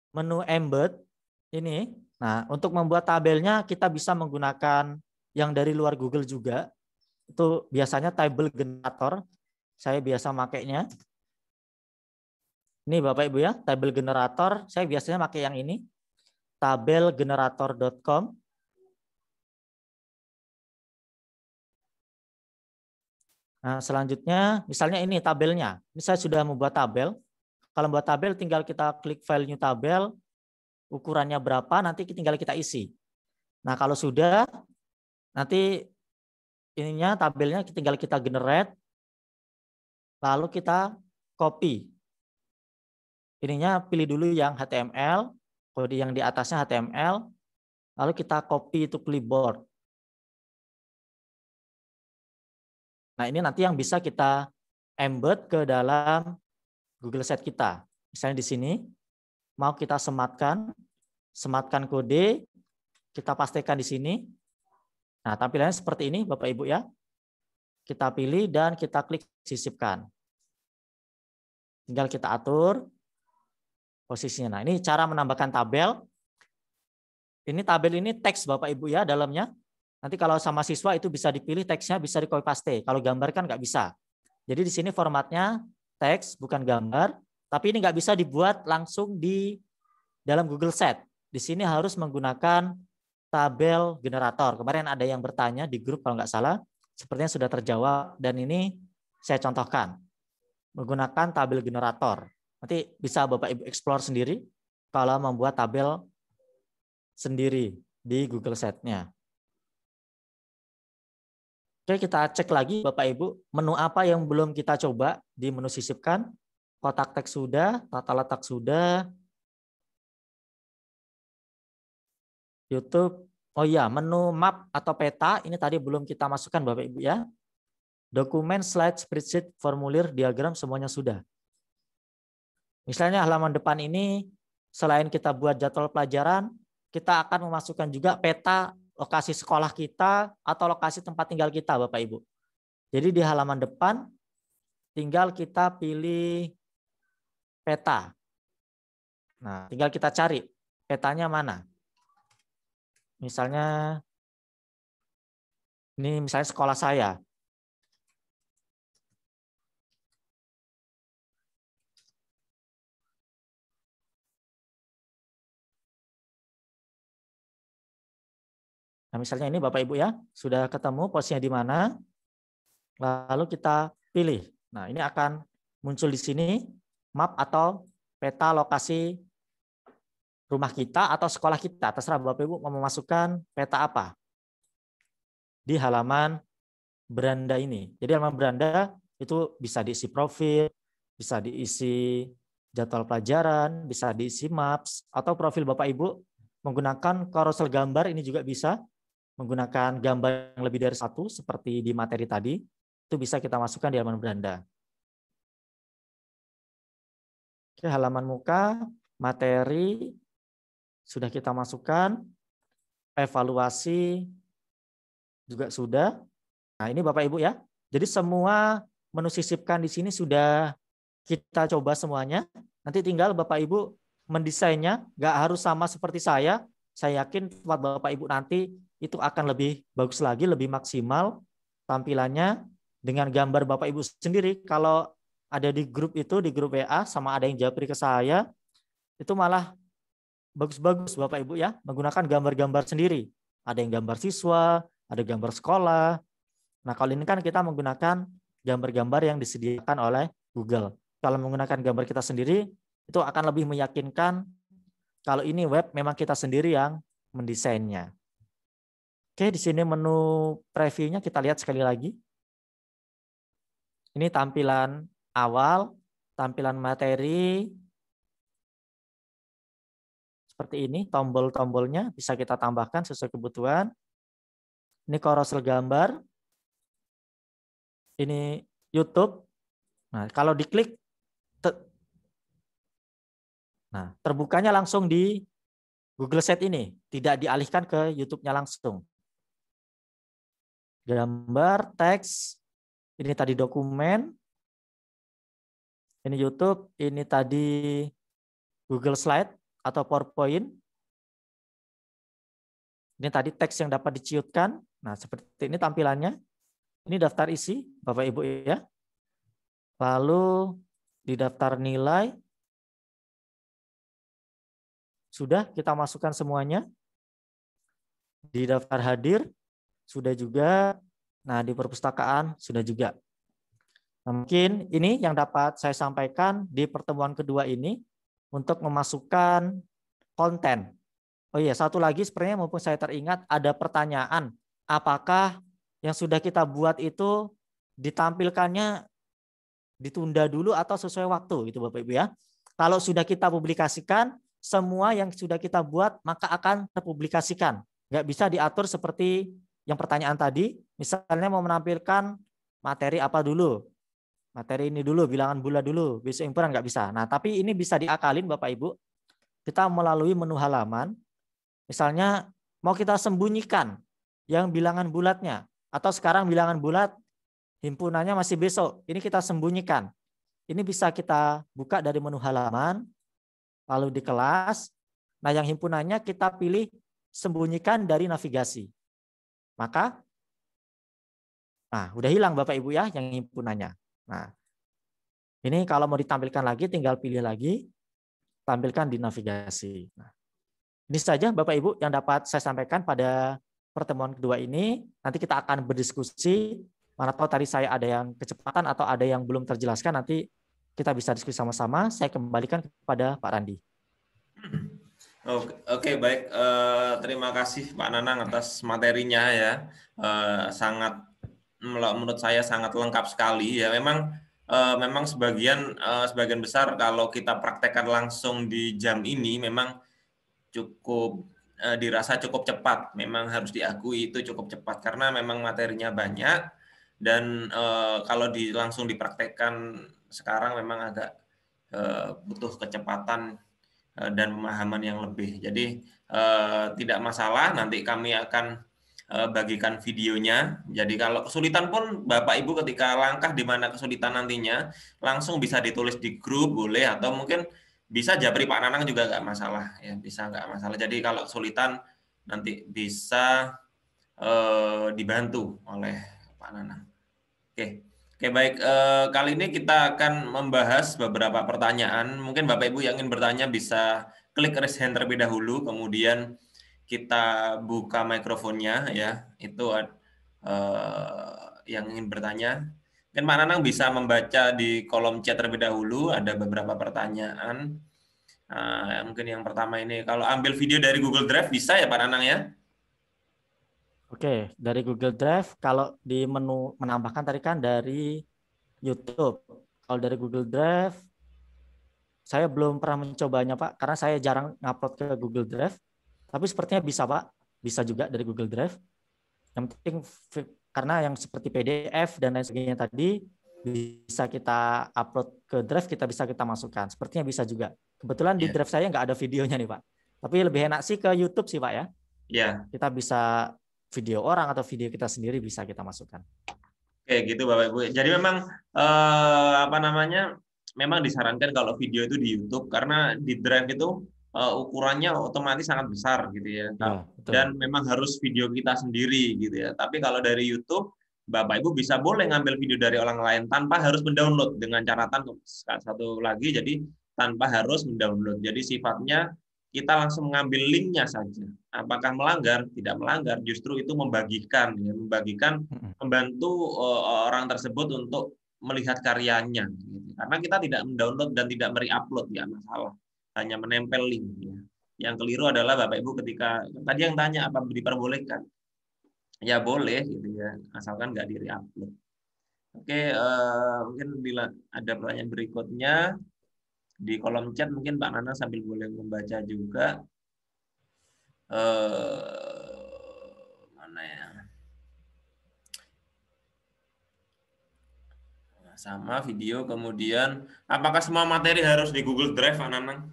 S2: menu embed ini. Nah, untuk membuat tabelnya kita bisa menggunakan yang dari luar Google juga. Itu biasanya table generator. Saya biasa makainya. Ini Bapak Ibu ya, table generator. Saya biasanya pakai yang ini, tabelgenerator.com. Nah, selanjutnya misalnya ini tabelnya. Ini saya sudah membuat tabel. Kalau membuat tabel tinggal kita klik file new tabel, ukurannya berapa nanti tinggal kita isi. Nah, kalau sudah nanti ininya tabelnya tinggal kita generate lalu kita copy. Ininya pilih dulu yang HTML, kode yang di atasnya HTML, lalu kita copy itu clipboard. Nah, ini nanti yang bisa kita embed ke dalam Google Sheet kita. Misalnya di sini, mau kita sematkan, sematkan kode, kita pastikan di sini. Nah, tampilannya seperti ini, Bapak Ibu ya. Kita pilih dan kita klik sisipkan. Tinggal kita atur posisinya. Nah, ini cara menambahkan tabel. Ini tabel ini teks Bapak Ibu ya dalamnya. Nanti kalau sama siswa itu bisa dipilih teksnya bisa di copy paste. Kalau gambar kan nggak bisa. Jadi di sini formatnya teks bukan gambar. Tapi ini nggak bisa dibuat langsung di dalam Google Set. Di sini harus menggunakan tabel generator. Kemarin ada yang bertanya di grup kalau nggak salah. Sepertinya sudah terjawab dan ini saya contohkan. Menggunakan tabel generator. Nanti bisa Bapak Ibu explore sendiri kalau membuat tabel sendiri di Google Set-nya. Oke, kita cek lagi Bapak Ibu, menu apa yang belum kita coba di menu sisipkan? Kotak teks sudah, tata letak sudah. YouTube. Oh iya, menu map atau peta ini tadi belum kita masukkan Bapak Ibu ya. Dokumen, slide, spreadsheet, formulir, diagram semuanya sudah. Misalnya halaman depan ini selain kita buat jadwal pelajaran, kita akan memasukkan juga peta lokasi sekolah kita atau lokasi tempat tinggal kita, Bapak Ibu. Jadi di halaman depan tinggal kita pilih peta. Nah, tinggal kita cari petanya mana. Misalnya ini
S3: misalnya sekolah saya.
S2: Nah, misalnya ini Bapak Ibu ya, sudah ketemu posnya di mana, lalu kita pilih. Nah, ini akan muncul di sini map atau peta lokasi rumah kita atau sekolah kita. Terserah Bapak Ibu mau memasukkan peta apa di halaman beranda ini. Jadi halaman beranda itu bisa diisi profil, bisa diisi jadwal pelajaran, bisa diisi maps, atau profil Bapak Ibu menggunakan carousel gambar ini juga bisa menggunakan gambar yang lebih dari satu seperti di materi tadi, itu bisa kita masukkan di halaman beranda. Oke, halaman muka, materi, sudah kita masukkan, evaluasi juga sudah. Nah ini Bapak-Ibu ya, jadi semua menu sisipkan di sini sudah kita coba semuanya. Nanti tinggal Bapak-Ibu mendesainnya, nggak harus sama seperti saya. Saya yakin buat Bapak-Ibu nanti itu akan lebih bagus lagi, lebih maksimal tampilannya dengan gambar Bapak Ibu sendiri. Kalau ada di grup itu, di grup WA, sama ada yang japri ke saya, itu malah bagus-bagus Bapak Ibu ya, menggunakan gambar-gambar sendiri. Ada yang gambar siswa, ada gambar sekolah. Nah kalau ini kan kita menggunakan gambar-gambar yang disediakan oleh Google. Kalau menggunakan gambar kita sendiri, itu akan lebih meyakinkan kalau ini web memang kita sendiri yang mendesainnya. Oke, di sini menu previewnya kita lihat sekali lagi. Ini tampilan awal, tampilan materi, seperti ini, tombol-tombolnya bisa kita tambahkan sesuai kebutuhan. Ini korosel gambar. Ini YouTube. Nah, kalau diklik, te nah, terbukanya langsung di Google Set ini. Tidak dialihkan ke YouTube-nya langsung gambar, teks, ini tadi dokumen, ini YouTube, ini tadi Google Slide atau PowerPoint, ini tadi teks yang dapat diciutkan. Nah, seperti ini tampilannya. Ini daftar isi, Bapak Ibu ya. Lalu di daftar nilai, sudah kita masukkan semuanya. Di daftar hadir, sudah juga. Nah, di perpustakaan sudah juga. Nah, mungkin ini yang dapat saya sampaikan di pertemuan kedua ini untuk memasukkan konten. Oh iya, satu lagi sebenarnya maupun saya teringat ada pertanyaan, apakah yang sudah kita buat itu ditampilkannya ditunda dulu atau sesuai waktu gitu Bapak Ibu ya. Kalau sudah kita publikasikan, semua yang sudah kita buat maka akan terpublikasikan. Nggak bisa diatur seperti yang pertanyaan tadi, misalnya mau menampilkan materi apa dulu? Materi ini dulu, bilangan bulat dulu, besok himpunan nggak bisa. Nah, tapi ini bisa diakalin Bapak Ibu. Kita melalui menu halaman, misalnya mau kita sembunyikan yang bilangan bulatnya. Atau sekarang bilangan bulat, himpunannya masih besok. Ini kita sembunyikan. Ini bisa kita buka dari menu halaman, lalu di kelas. Nah, yang himpunannya kita pilih sembunyikan dari navigasi. Maka nah, udah hilang Bapak Ibu ya yang himpunannya. Nah, ini kalau mau ditampilkan lagi tinggal pilih lagi tampilkan di navigasi. Nah, ini saja Bapak Ibu yang dapat saya sampaikan pada pertemuan kedua ini. Nanti kita akan berdiskusi mana tahu tadi saya ada yang kecepatan atau ada yang belum terjelaskan nanti kita bisa diskusi sama-sama. Saya kembalikan kepada Pak Randi.
S1: Oke, okay, baik. Uh, terima kasih Pak Nanang atas materinya ya. Uh, sangat menurut saya sangat lengkap sekali ya. Memang uh, memang sebagian uh, sebagian besar kalau kita praktekkan langsung di jam ini memang cukup uh, dirasa cukup cepat. Memang harus diakui itu cukup cepat karena memang materinya banyak dan uh, kalau di langsung dipraktekkan sekarang memang agak uh, butuh kecepatan Eh, dan pemahaman yang lebih. Jadi eh, tidak masalah, nanti kami akan eh, bagikan videonya. Jadi kalau kesulitan pun Bapak Ibu ketika langkah di mana kesulitan nantinya langsung bisa ditulis di grup boleh atau mungkin bisa Japri Pak Nanang juga nggak masalah ya bisa nggak masalah. Jadi kalau kesulitan nanti bisa dibantu oleh Pak Nanang. Oke. Oke baik, eh, kali ini kita akan membahas beberapa pertanyaan. Mungkin Bapak Ibu yang ingin bertanya bisa klik raise hand terlebih dahulu, kemudian kita buka mikrofonnya ya. Itu eh, yang ingin bertanya. Mungkin Pak Nanang bisa membaca di kolom chat terlebih dahulu, ada beberapa pertanyaan. Nah, mungkin yang pertama ini, kalau ambil video dari Google Drive bisa ya Pak Nanang ya?
S2: Oke, dari Google Drive kalau di menu menambahkan tadi kan dari YouTube. Kalau dari Google Drive saya belum pernah mencobanya, Pak, karena saya jarang ngupload ke Google Drive. Tapi sepertinya bisa, Pak. Bisa juga dari Google Drive. Yang penting karena yang seperti PDF dan lain sebagainya tadi bisa kita upload ke drive kita bisa kita masukkan sepertinya bisa juga kebetulan yeah. di iya. drive saya nggak ada videonya nih pak tapi lebih enak sih ke YouTube sih pak ya Iya. yeah. kita bisa video orang atau video kita sendiri bisa kita masukkan.
S1: Oke, gitu Bapak Ibu. Jadi memang eh, apa namanya? Memang disarankan kalau video itu di YouTube karena di Drive itu eh, ukurannya otomatis sangat besar gitu ya. Nah, Dan memang harus video kita sendiri gitu ya. Tapi kalau dari YouTube Bapak Ibu bisa boleh ngambil video dari orang lain tanpa harus mendownload dengan catatan satu lagi jadi tanpa harus mendownload. Jadi sifatnya kita langsung mengambil linknya saja apakah melanggar tidak melanggar justru itu membagikan ya, membagikan membantu uh, orang tersebut untuk melihat karyanya gitu. karena kita tidak mendownload dan tidak upload ya masalah hanya menempel link ya. yang keliru adalah bapak ibu ketika tadi yang tanya apa diperbolehkan ya boleh gitu ya asalkan nggak diriupload oke uh, mungkin bila ada pertanyaan berikutnya di kolom chat mungkin Pak Nana sambil boleh membaca juga uh, mana ya sama video kemudian apakah semua materi harus di Google Drive Ananang?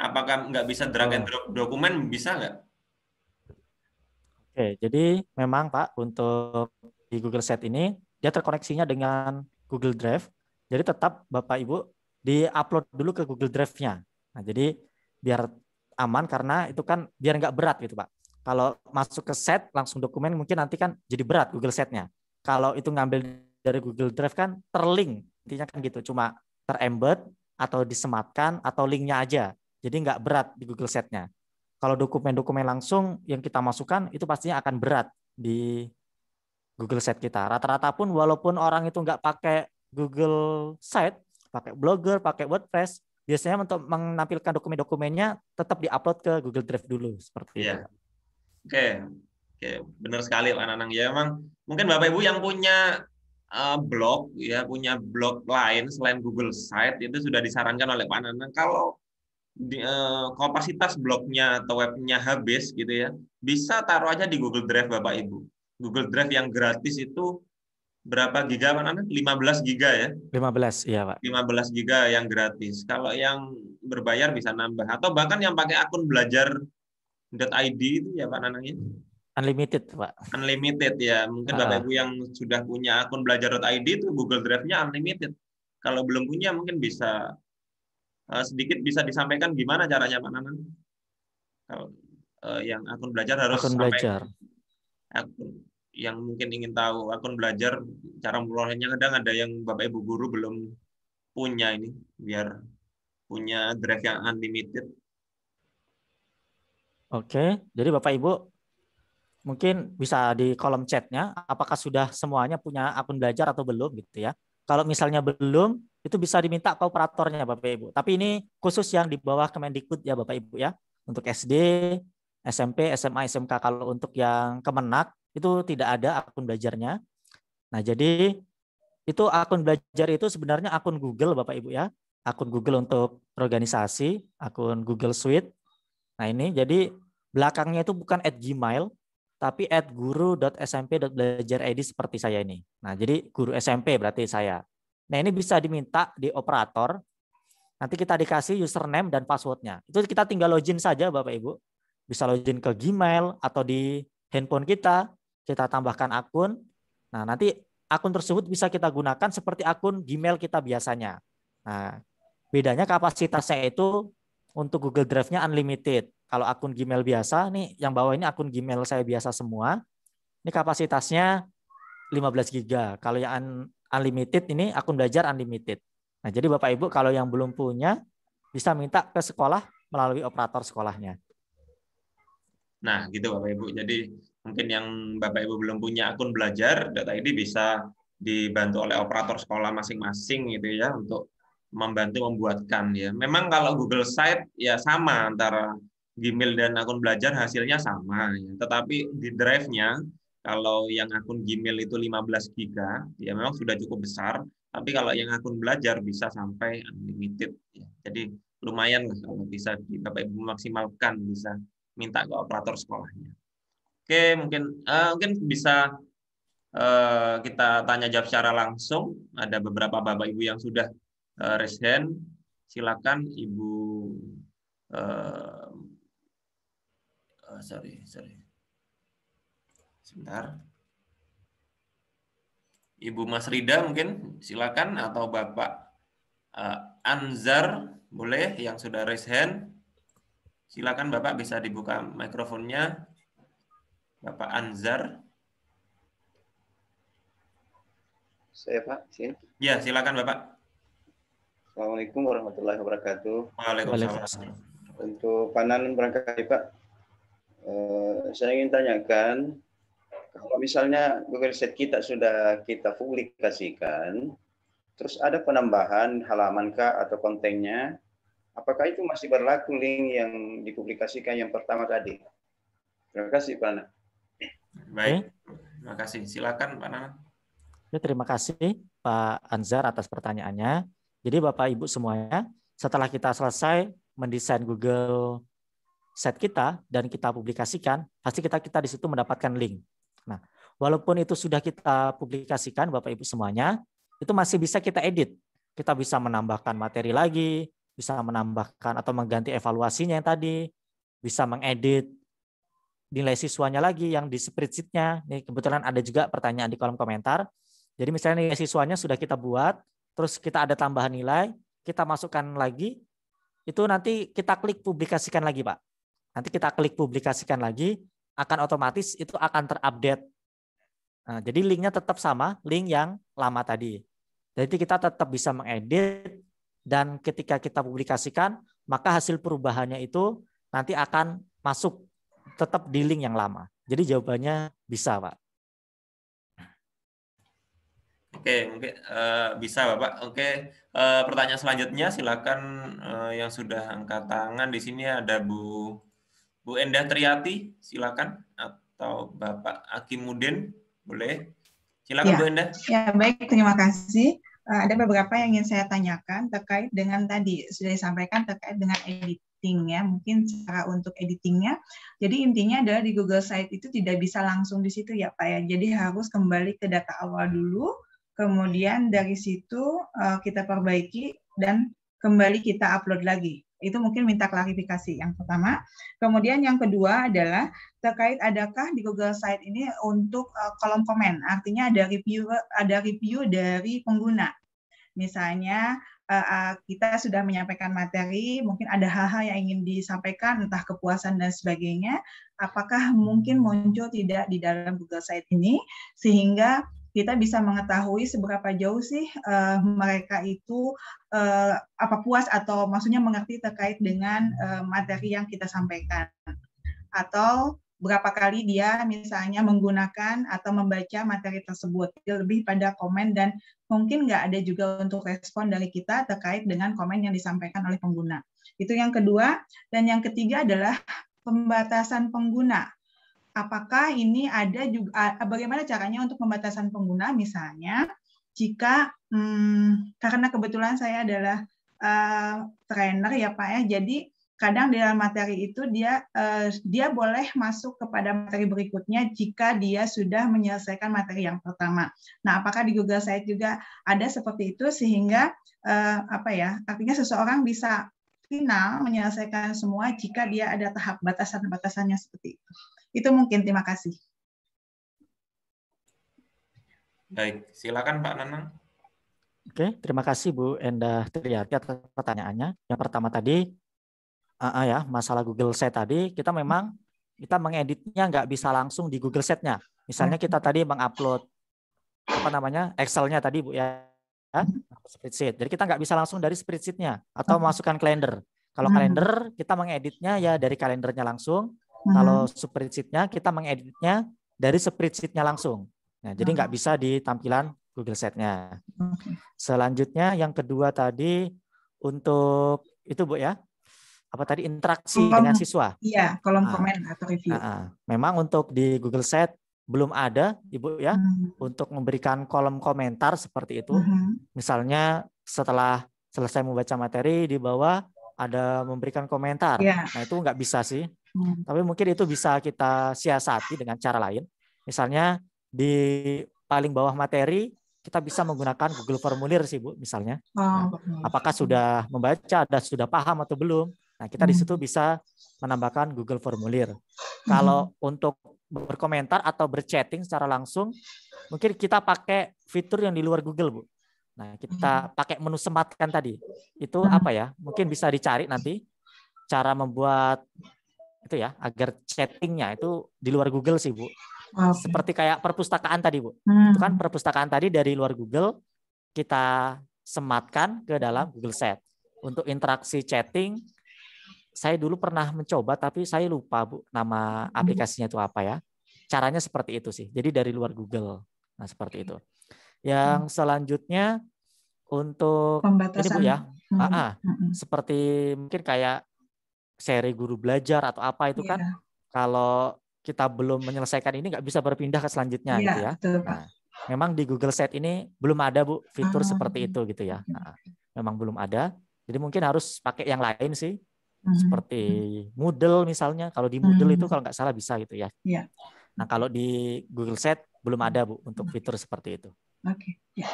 S1: Apakah nggak bisa drag and oh. drop dokumen bisa nggak?
S2: Oke, jadi memang Pak untuk di Google Set ini dia terkoneksinya dengan Google Drive. Jadi tetap Bapak Ibu di-upload dulu ke Google Drive-nya. Nah, jadi biar aman karena itu kan biar nggak berat gitu Pak. Kalau masuk ke set langsung dokumen mungkin nanti kan jadi berat Google setnya. Kalau itu ngambil dari Google Drive kan terlink intinya kan gitu cuma terembed atau disematkan atau linknya aja. Jadi nggak berat di Google setnya. Kalau dokumen-dokumen langsung yang kita masukkan itu pastinya akan berat di Google set kita. Rata-rata pun walaupun orang itu nggak pakai Google Site, pakai Blogger, pakai WordPress, biasanya untuk menampilkan dokumen-dokumennya tetap diupload ke Google Drive dulu seperti yeah.
S1: itu. Oke, okay. oke, okay. benar sekali Pak Nanang. ya emang mungkin bapak ibu yang punya uh, blog ya punya blog lain selain Google Site itu sudah disarankan oleh Pak Nanang kalau di, uh, kapasitas blognya atau webnya habis gitu ya bisa taruh aja di Google Drive bapak ibu. Google Drive yang gratis itu berapa giga Pak Nana? 15 giga ya?
S2: 15, iya Pak.
S1: 15 giga yang gratis. Kalau yang berbayar bisa nambah. Atau bahkan yang pakai akun belajar ID itu ya Pak Nanang ya?
S2: Unlimited Pak.
S1: Unlimited ya. Mungkin ah. Bapak Ibu yang sudah punya akun belajar ID itu Google Drive-nya unlimited. Kalau belum punya mungkin bisa eh, sedikit bisa disampaikan gimana caranya Pak Nanang? Kalau eh, yang akun belajar harus akun belajar. Akun yang mungkin ingin tahu akun belajar cara memulainya kadang ada yang bapak ibu guru belum punya ini biar punya drive yang unlimited.
S2: Oke, jadi bapak ibu mungkin bisa di kolom chatnya apakah sudah semuanya punya akun belajar atau belum gitu ya. Kalau misalnya belum itu bisa diminta ke operatornya bapak ibu. Tapi ini khusus yang di bawah Kemendikbud ya bapak ibu ya untuk SD, SMP, SMA, SMK kalau untuk yang kemenak itu tidak ada akun belajarnya. Nah, jadi itu akun belajar itu sebenarnya akun Google Bapak Ibu ya. Akun Google untuk organisasi, akun Google Suite. Nah, ini jadi belakangnya itu bukan at Gmail, tapi at guru.smp.belajarid seperti saya ini. Nah, jadi guru SMP berarti saya. Nah, ini bisa diminta di operator. Nanti kita dikasih username dan passwordnya. Itu kita tinggal login saja Bapak Ibu. Bisa login ke Gmail atau di handphone kita kita tambahkan akun. Nah, nanti akun tersebut bisa kita gunakan seperti akun Gmail kita biasanya. Nah, bedanya kapasitasnya itu untuk Google Drive-nya unlimited. Kalau akun Gmail biasa, nih yang bawah ini akun Gmail saya biasa semua. Ini kapasitasnya 15 GB. Kalau yang unlimited ini akun belajar unlimited. Nah, jadi Bapak Ibu kalau yang belum punya bisa minta ke sekolah melalui operator sekolahnya.
S1: Nah, gitu Bapak Ibu. Jadi mungkin yang Bapak Ibu belum punya akun belajar, data ini bisa dibantu oleh operator sekolah masing-masing gitu ya untuk membantu membuatkan ya. Memang kalau Google Site ya sama antara Gmail dan akun belajar hasilnya sama ya. Tetapi di drive-nya kalau yang akun Gmail itu 15 giga ya memang sudah cukup besar, tapi kalau yang akun belajar bisa sampai unlimited ya. Jadi lumayan lah kalau bisa Bapak Ibu maksimalkan bisa minta ke operator sekolahnya. Oke, mungkin uh, mungkin bisa uh, kita tanya jawab secara langsung. Ada beberapa bapak ibu yang sudah uh, raise hand. Silakan ibu. Oh, sorry, sorry. Sebentar. Ibu Mas Rida mungkin silakan atau Bapak uh, Anzar boleh yang sudah raise hand. Silakan Bapak bisa dibuka mikrofonnya. Bapak Anzar.
S3: Saya Pak, sini.
S1: Ya, silakan Bapak. Assalamualaikum warahmatullahi wabarakatuh. Waalaikumsalam. Untuk panen berangkat Pak, eh, saya ingin tanyakan, kalau misalnya Google Sheet kita sudah kita publikasikan, terus ada penambahan halaman kah atau kontennya, apakah itu masih berlaku link yang dipublikasikan yang pertama tadi? Terima kasih, Pak Baik, terima kasih. Silakan Pak Nana.
S2: Ya, terima kasih Pak Anzar atas pertanyaannya. Jadi Bapak Ibu semuanya, setelah kita selesai mendesain Google set kita dan kita publikasikan, pasti kita kita di situ mendapatkan link. Nah, walaupun itu sudah kita publikasikan Bapak Ibu semuanya, itu masih bisa kita edit. Kita bisa menambahkan materi lagi, bisa menambahkan atau mengganti evaluasinya yang tadi, bisa mengedit nilai siswanya lagi yang di spreadsheet-nya. Ini kebetulan ada juga pertanyaan di kolom komentar. Jadi misalnya nilai siswanya sudah kita buat, terus kita ada tambahan nilai, kita masukkan lagi, itu nanti kita klik publikasikan lagi, Pak. Nanti kita klik publikasikan lagi, akan otomatis itu akan terupdate. Nah, jadi linknya tetap sama, link yang lama tadi. Jadi kita tetap bisa mengedit dan ketika kita publikasikan, maka hasil perubahannya itu nanti akan masuk tetap di link yang lama. Jadi jawabannya bisa, Pak.
S1: Oke, mungkin uh, eh, bisa Bapak. Oke, uh, pertanyaan selanjutnya silakan uh, yang sudah angkat tangan di sini ada Bu Bu Endah Triati, silakan atau Bapak Akimudin, boleh. Silakan ya. Bu Endah.
S4: Ya, baik, terima kasih. Uh, ada beberapa yang ingin saya tanyakan terkait dengan tadi sudah disampaikan terkait dengan edit editing ya, mungkin cara untuk editingnya. Jadi intinya adalah di Google Site itu tidak bisa langsung di situ ya Pak ya. Jadi harus kembali ke data awal dulu, kemudian dari situ uh, kita perbaiki dan kembali kita upload lagi. Itu mungkin minta klarifikasi yang pertama. Kemudian yang kedua adalah terkait adakah di Google Site ini untuk uh, kolom komen, artinya ada review ada review dari pengguna. Misalnya Eh, eh, kita sudah menyampaikan materi, mungkin ada hal-hal yang ingin disampaikan, entah kepuasan dan sebagainya, apakah mungkin hmm. muncul tidak di dalam Google Site ini, sehingga kita bisa mengetahui seberapa jauh sih uh, mereka itu uh, apa puas atau maksudnya mengerti terkait dengan uh, materi yang kita sampaikan atau berapa kali dia misalnya menggunakan atau membaca materi tersebut lebih pada komen dan mungkin nggak ada juga untuk respon dari kita terkait dengan komen yang disampaikan oleh pengguna itu yang kedua dan yang ketiga adalah pembatasan pengguna apakah ini ada juga bagaimana caranya untuk pembatasan pengguna misalnya jika hmm, karena kebetulan saya adalah uh, trainer ya pak ya jadi kadang dalam materi itu dia uh, dia boleh masuk kepada materi berikutnya jika dia sudah menyelesaikan materi yang pertama. Nah, apakah di Google Site juga ada seperti itu sehingga uh, apa ya? Artinya seseorang bisa final menyelesaikan semua jika dia ada tahap batasan-batasannya seperti itu. Itu mungkin. Terima kasih.
S1: Baik, silakan Pak Nanang.
S2: Oke, terima kasih Bu Endah Triarti atas pertanyaannya. Yang pertama tadi, uh, ya masalah Google Set tadi kita memang kita mengeditnya nggak bisa langsung di Google Setnya. Misalnya kita hmm. tadi mengupload apa namanya Excelnya tadi bu ya, ya spreadsheet. Jadi kita nggak bisa langsung dari spreadsheetnya atau hmm. masukkan kalender. Kalau hmm. kalender kita mengeditnya ya dari kalendernya langsung. Kalau spreadsheetnya kita mengeditnya dari spreadsheetnya langsung. Nah, jadi nggak bisa di tampilan Google Setnya. Selanjutnya yang kedua tadi untuk itu bu ya apa tadi interaksi kolom, dengan siswa.
S4: Iya, kolom ah, komen atau review. Ah, ah.
S2: Memang untuk di Google Set belum ada, Ibu ya, hmm. untuk memberikan kolom komentar seperti itu. Hmm. Misalnya setelah selesai membaca materi di bawah ada memberikan komentar. Ya. Nah, itu nggak bisa sih. Hmm. Tapi mungkin itu bisa kita siasati dengan cara lain. Misalnya di paling bawah materi kita bisa menggunakan Google formulir sih Bu misalnya. Oh, nah, apakah sudah membaca, ada sudah paham atau belum? Nah, kita hmm. di situ bisa menambahkan Google formulir. Hmm. Kalau untuk berkomentar atau berchatting secara langsung, mungkin kita pakai fitur yang di luar Google, Bu. Nah, kita hmm. pakai menu sematkan tadi. Itu hmm. apa ya? Mungkin bisa dicari nanti cara membuat itu ya, agar chattingnya itu di luar Google sih, Bu.
S4: Okay. Seperti
S2: kayak perpustakaan tadi, Bu. Hmm. Itu kan perpustakaan tadi dari luar Google kita sematkan ke dalam Google Set. Untuk interaksi chatting saya dulu pernah mencoba tapi saya lupa Bu nama hmm. aplikasinya itu apa ya. Caranya seperti itu sih. Jadi dari luar Google. Nah, seperti itu. Yang hmm. selanjutnya
S4: untuk Pembatasan. ini Bu ya. Hmm. Ah,
S2: ah. seperti mungkin kayak seri guru belajar atau apa itu yeah. kan iya. kalau kita belum menyelesaikan ini nggak bisa berpindah ke selanjutnya yeah, gitu ya. Betul, Pak. Nah, memang di Google Set ini belum ada Bu fitur ah. seperti iya. itu gitu ya. Nah, memang belum ada. Jadi mungkin harus pakai yang lain sih Mhm. seperti Moodle misalnya. Kalau di Moodle hmm. itu mhm. kalau nggak salah bisa gitu ya. Yeah. Nah kalau di Google Set belum ada bu untuk fitur seperti itu.
S4: Oke. Okay. Ya.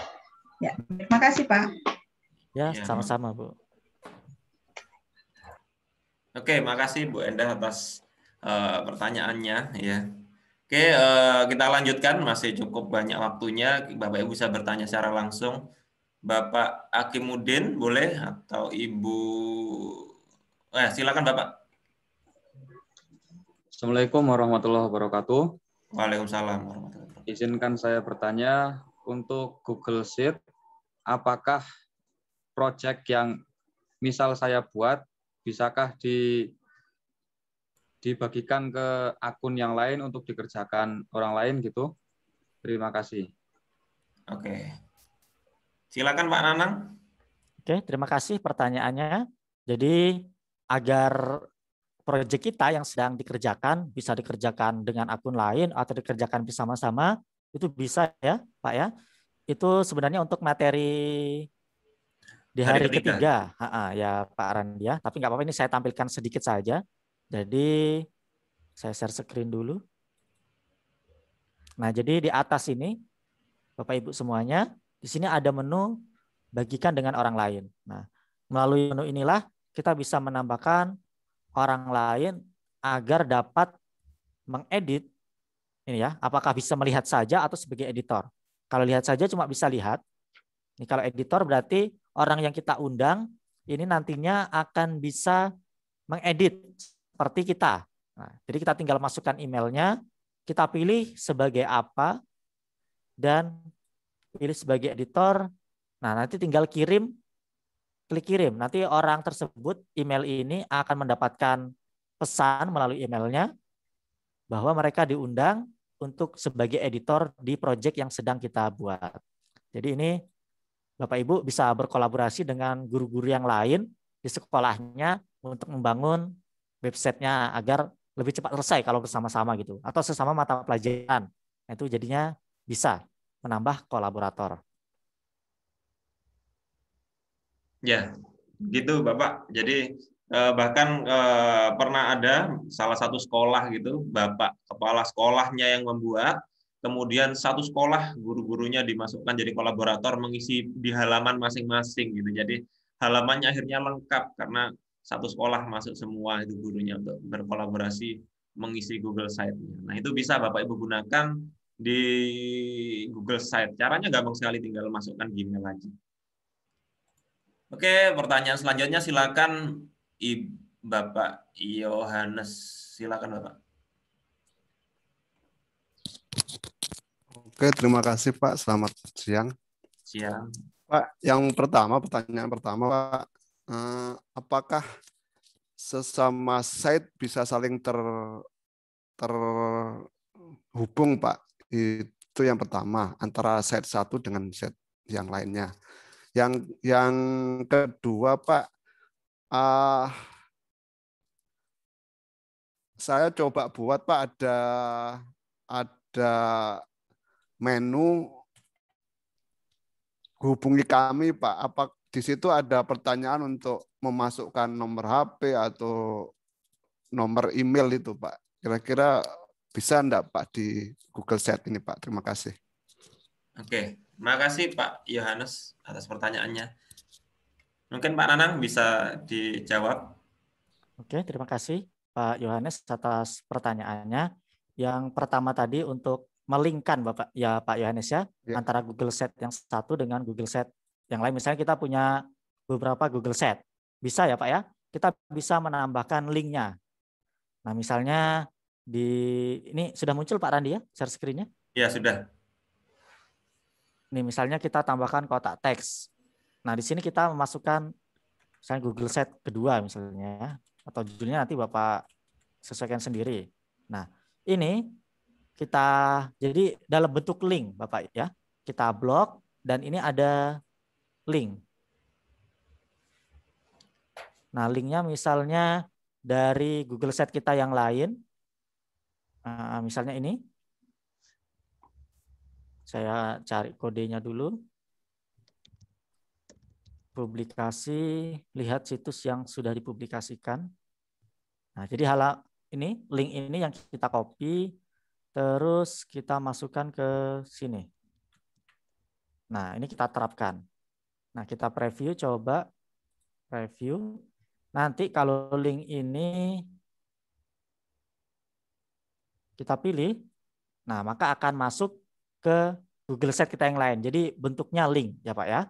S4: ya. Terima kasih Pak.
S2: Ya, ya sama-sama Bu.
S1: Oke, makasih Bu Endah atas uh, pertanyaannya ya. Oke, uh, kita lanjutkan masih cukup banyak waktunya. Bapak Ibu bisa bertanya secara langsung. Bapak Akimudin boleh atau Ibu Oh ya, silakan Bapak. Assalamualaikum warahmatullahi wabarakatuh. Waalaikumsalam Izinkan saya bertanya untuk Google Sheet, apakah project yang misal saya buat bisakah di dibagikan ke akun yang lain untuk dikerjakan orang lain gitu? Terima kasih. Oke. Silakan Pak Nanang.
S2: Oke, terima kasih pertanyaannya. Jadi agar proyek kita yang sedang dikerjakan bisa dikerjakan dengan akun lain atau dikerjakan bersama-sama itu bisa ya Pak ya itu sebenarnya untuk materi
S4: di hari, hari ketiga, ketiga.
S2: Ha -ha, ya Pak ya tapi nggak apa-apa ini saya tampilkan sedikit saja jadi saya share screen dulu nah jadi di atas ini Bapak Ibu semuanya di sini ada menu bagikan dengan orang lain nah melalui menu inilah kita bisa menambahkan orang lain agar dapat mengedit ini ya, apakah bisa melihat saja atau sebagai editor. Kalau lihat saja cuma bisa lihat. Ini kalau editor berarti orang yang kita undang ini nantinya akan bisa mengedit seperti kita. Nah, jadi kita tinggal masukkan emailnya, kita pilih sebagai apa dan pilih sebagai editor. Nah, nanti tinggal kirim klik kirim. Nanti orang tersebut email ini akan mendapatkan pesan melalui emailnya bahwa mereka diundang untuk sebagai editor di project yang sedang kita buat. Jadi ini Bapak Ibu bisa berkolaborasi dengan guru-guru yang lain di sekolahnya untuk membangun websitenya agar lebih cepat selesai kalau bersama-sama gitu atau sesama mata pelajaran. Nah, itu jadinya bisa menambah kolaborator.
S3: Ya,
S1: gitu Bapak. Jadi eh, bahkan eh, pernah ada salah satu sekolah gitu, Bapak kepala sekolahnya yang membuat, kemudian satu sekolah guru-gurunya dimasukkan jadi kolaborator mengisi di halaman masing-masing gitu. Jadi halamannya akhirnya lengkap karena satu sekolah masuk semua itu gurunya untuk berkolaborasi mengisi Google site Nah, itu bisa Bapak Ibu gunakan di Google Site. Caranya gampang sekali tinggal masukkan Gmail aja. Oke, pertanyaan selanjutnya silakan I, Bapak Yohanes. Silakan Bapak. Oke, terima kasih Pak. Selamat siang. Siang. Pak, yang pertama, pertanyaan pertama Pak, eh, apakah sesama site bisa saling ter terhubung Pak? Itu yang pertama, antara site satu dengan site yang lainnya. Yang yang kedua Pak, uh, saya coba buat Pak ada ada menu hubungi kami Pak. Apa di situ ada pertanyaan untuk memasukkan nomor HP atau nomor email itu Pak. Kira-kira bisa enggak Pak di Google Set ini Pak? Terima kasih. Oke. Okay. Makasih Pak Yohanes atas pertanyaannya. Mungkin Pak Nanang bisa dijawab.
S2: Oke, terima kasih Pak Yohanes atas pertanyaannya. Yang pertama tadi untuk melingkan Bapak ya Pak Yohanes ya, ya antara Google Set yang satu dengan Google Set yang lain. Misalnya kita punya beberapa Google Set. Bisa ya Pak ya? Kita bisa menambahkan linknya. Nah, misalnya di ini sudah muncul Pak Randi ya share screen-nya? Iya, sudah. Nih misalnya kita tambahkan kotak teks. Nah di sini kita memasukkan misalnya Google Set kedua misalnya atau judulnya nanti Bapak sesuaikan sendiri. Nah ini kita jadi dalam bentuk link Bapak ya. Kita blok dan ini ada link. Nah linknya misalnya dari Google Set kita yang lain. Nah, misalnya ini saya cari kodenya dulu. Publikasi, lihat situs yang sudah dipublikasikan. Nah, jadi hal ini link ini yang kita copy terus kita masukkan ke sini. Nah, ini kita terapkan. Nah, kita preview coba preview. Nanti kalau link ini kita pilih, nah maka akan masuk ke Google Set kita yang lain. Jadi bentuknya link ya Pak ya.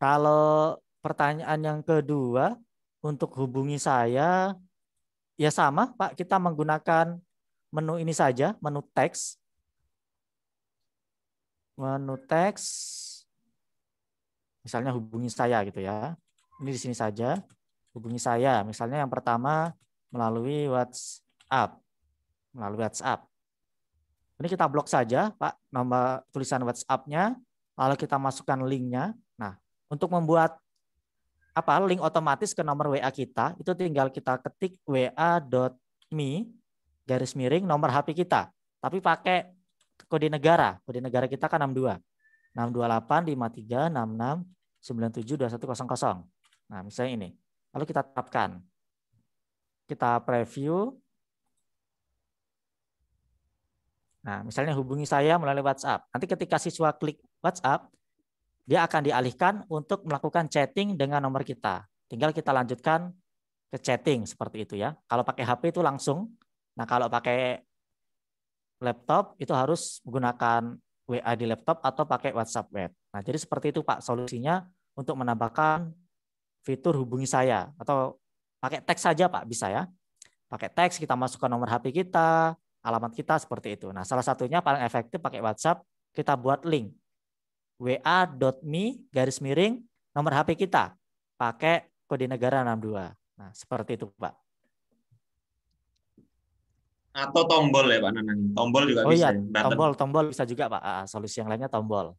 S2: Kalau pertanyaan yang kedua untuk hubungi saya ya sama Pak kita menggunakan menu ini saja, menu teks. Menu teks misalnya hubungi saya gitu ya. Ini di sini saja hubungi saya. Misalnya yang pertama melalui WhatsApp. Melalui WhatsApp. Ini kita blok saja, Pak, nomor tulisan WhatsApp-nya, lalu kita masukkan link-nya Nah, untuk membuat apa link otomatis ke nomor WA kita, itu tinggal kita ketik wa.me garis miring nomor HP kita. Tapi pakai kode negara. Kode negara kita kan 62. 628 53 66 97 2100. Nah, misalnya ini. Lalu kita tetapkan. Kita preview. Nah, misalnya hubungi saya melalui WhatsApp. Nanti ketika siswa klik WhatsApp, dia akan dialihkan untuk melakukan chatting dengan nomor kita. Tinggal kita lanjutkan ke chatting seperti itu ya. Kalau pakai HP itu langsung. Nah, kalau pakai laptop itu harus menggunakan WA di laptop atau pakai WhatsApp web. Nah, jadi seperti itu Pak solusinya untuk menambahkan fitur hubungi saya atau pakai teks saja Pak bisa ya. Pakai teks kita masukkan nomor HP kita, alamat kita seperti itu. Nah, salah satunya paling efektif pakai WhatsApp, kita buat link wa.me garis miring nomor HP kita pakai kode negara 62. Nah, seperti itu, Pak. Atau tombol ya, Pak Nanang. Tombol juga oh, bisa. Iya, tombol, tombol bisa juga, Pak. Ah, ah, solusi yang lainnya tombol.